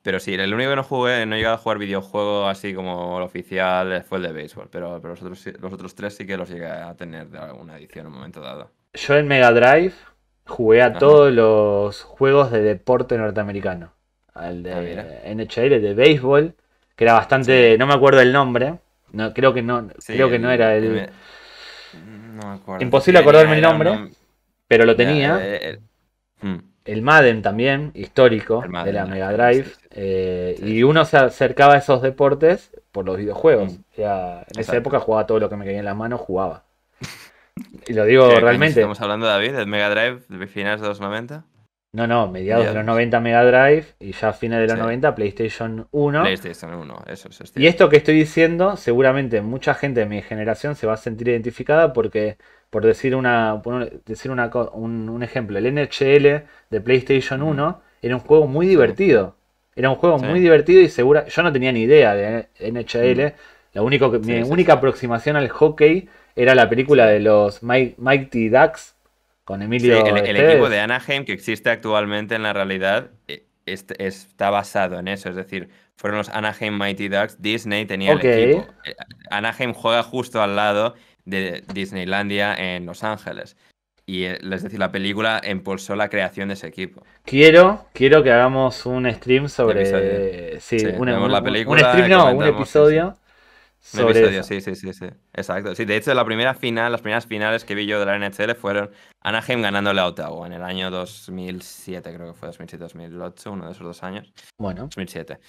pero sí, el único que no jugué, no he a jugar videojuegos así como el oficial fue el de béisbol, pero, los, otros, los otros tres sí que los llegué a tener de alguna edición en un momento dado. Yo en Mega Drive jugué a todos los juegos de deporte norteamericano, al de ah, NHL, el de béisbol, que era bastante, no me acuerdo el nombre, no, creo que no, creo que no era el Imposible acordarme el nombre, pero lo tenía. Hmm. El, Madden también, histórico, de la Mega Drive. Eh, y uno se acercaba a esos deportes por los videojuegos. Hmm. en esa época jugaba todo lo que me caía en la mano, jugaba. Y lo digo realmente. Estamos hablando, David, del Mega Drive de finales de los 90. No, no, mediados, de los 90 Mega Drive y ya a fines de los 90 PlayStation 1. PlayStation 1, eso, Y esto que estoy diciendo, seguramente mucha gente de mi generación se va a sentir identificada porque, por decir una, decir un, ejemplo, el NHL de PlayStation 1 era un juego muy divertido. Era un juego muy divertido y segura. Yo no tenía ni idea de NHL. La único mi única aproximación al hockey era la película de los Mighty Ducks con el, equipo de Anaheim que existe actualmente en la realidad e, está basado en eso. Es decir, fueron los Anaheim Mighty Ducks. Disney tenía el equipo. Eh, Anaheim juega justo al lado de Disneylandia en Los Ángeles. Y eh, es decir, la película impulsó la creación de ese equipo. Quiero, quiero que hagamos un stream sobre. Sí, un stream, no, un episodio sobre sí, sí, sí, sí. Exacto. Sí, de hecho, la primera final, las primeras finales que vi yo de la NHL fueron Anaheim ganándole a Ottawa en el año 2007, creo que fue 2007-2008, uno de esos dos años. Bueno. 2007.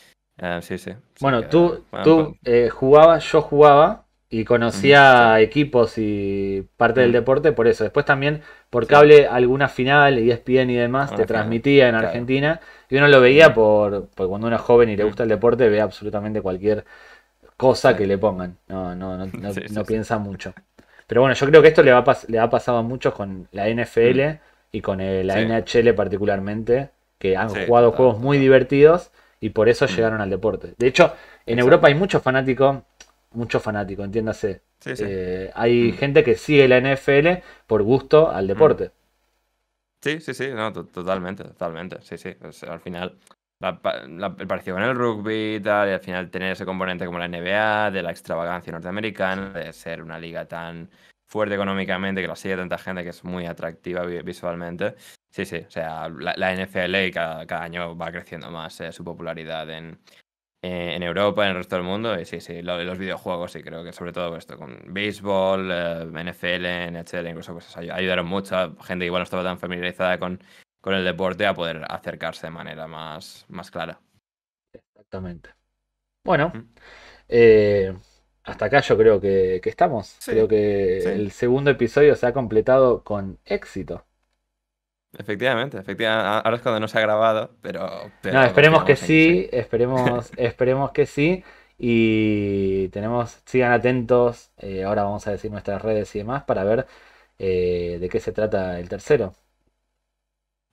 Eh, sí, sí. Eh, bueno, tú, tú pues eh, jugabas, yo jugaba y conocía equipos y parte del deporte por eso. Después también por cable alguna final ESPN y demás te transmitía en Argentina y uno lo veía por, porque cuando uno es joven y le gusta el deporte ve absolutamente cualquier cosa que le pongan. No, no, no, no, piensa mucho. Pero bueno, yo creo que esto le, va le ha pasado a muchos con la NFL mm. y con el, la NHL particularmente, que han jugado juegos muy divertidos y por eso mm. llegaron al deporte. De hecho, en Europa hay muchos fanáticos, muchos fanáticos, entiéndase. Eh, hay mm. gente que sigue la NFL por gusto al deporte. Sí, sí, sí, totalmente, totalmente. Sí, sí, al final la, el parecido con el rugby y tal, y al final tener ese componente como la NBA, de la extravagancia norteamericana, de ser una liga tan fuerte económicamente, que la sigue tanta gente, que es muy atractiva visualmente. Sí, sí, o sea, la, NFL cada, año va creciendo más eh, su popularidad en, eh, en Europa, en el resto del mundo, y sí, sí, los videojuegos sí, creo que sobre todo esto, con béisbol, eh, NFL, NHL, incluso cosas pues ayudaron mucho, a gente que igual no estaba tan familiarizada con con el deporte a poder acercarse de manera más, más clara. Exactamente. Bueno, eh, hasta acá yo creo que, estamos. creo que el segundo episodio se ha completado con éxito. Efectivamente, efectivamente. Ahora es cuando no se ha grabado, pero. no, esperemos que sí, esperemos, esperemos que sí. Y tenemos, sigan atentos. Eh, ahora vamos a decir nuestras redes y demás para ver eh, de qué se trata el tercero.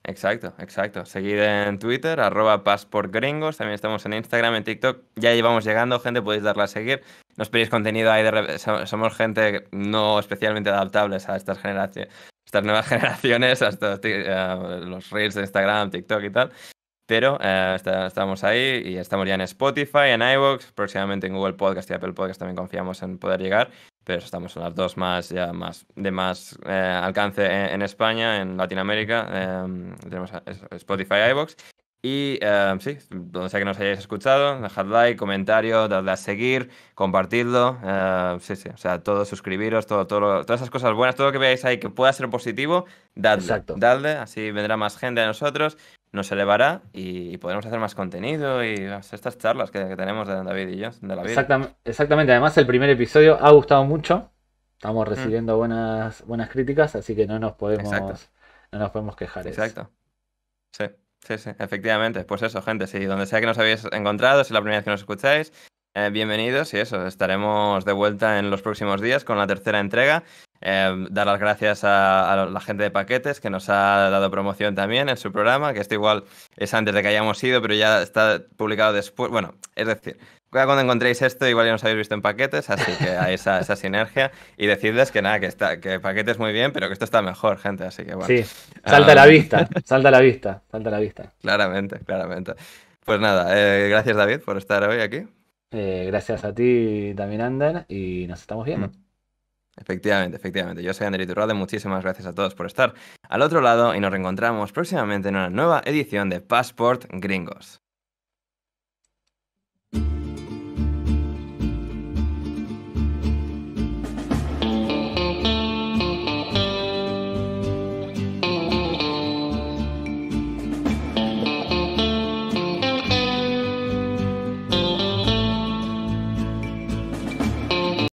Exacto, exacto. Seguid en Twitter, arroba Passport Gringos. También estamos en Instagram, en TikTok. Ya llevamos llegando, gente, podéis darla a seguir. Nos pedís contenido ahí. De Somos gente no especialmente adaptables a estas generaciones, estas nuevas generaciones, a, estos, los reels de Instagram, TikTok y tal. Pero eh, estamos ahí y estamos ya en Spotify, en iVoox, próximamente en Google Podcast y Apple Podcast también confiamos en poder llegar pero estamos en las dos más, ya más de más eh, alcance en, España, en Latinoamérica. Em, tenemos Spotify, iBox. Y em, sí, donde sea que nos hayáis escuchado, dejad like, comentario, dadle a seguir, compartidlo. Em, sí, sí, o sea, todos suscribiros, todo, todas esas cosas buenas, todo lo que veáis ahí que pueda ser positivo, dadle. Dadle, así vendrá más gente a nosotros nos elevará y, podemos podremos hacer más contenido y estas charlas que, tenemos de David y yo. De la vida. exactamente, además el primer episodio ha gustado mucho. Estamos mm. recibiendo buenas, buenas críticas, así que no nos podemos, no nos podemos quejar. Exacto. Sí. Sí, sí, efectivamente. Pues eso, gente, Si donde sea que nos habéis encontrado, si es la primera vez que nos escucháis, eh, bienvenidos y eso, estaremos de vuelta en los próximos días con la tercera entrega. Eh, dar las gracias a, la gente de Paquetes que nos ha dado promoción también en su programa, que esto igual es antes de que hayamos ido, pero ya está publicado después. Bueno, es decir, cuando encontréis esto, igual ya nos habéis visto en Paquetes, así que hay esa, sinergia. Y decirles que nada, que, está, que Paquetes muy bien, pero que esto está mejor, gente, así que bueno. Sí, salta a ah, la vista, salta a la vista, salta a la vista. Claramente, claramente. Pues nada, eh, gracias David por estar hoy aquí. Eh, gracias a ti también, Ander, y nos estamos mm. viendo. Efectivamente, efectivamente. Yo soy Ander Iturralde, muchísimas gracias a todos por estar al otro lado y nos reencontramos próximamente en una nueva edición de Passport Gringos.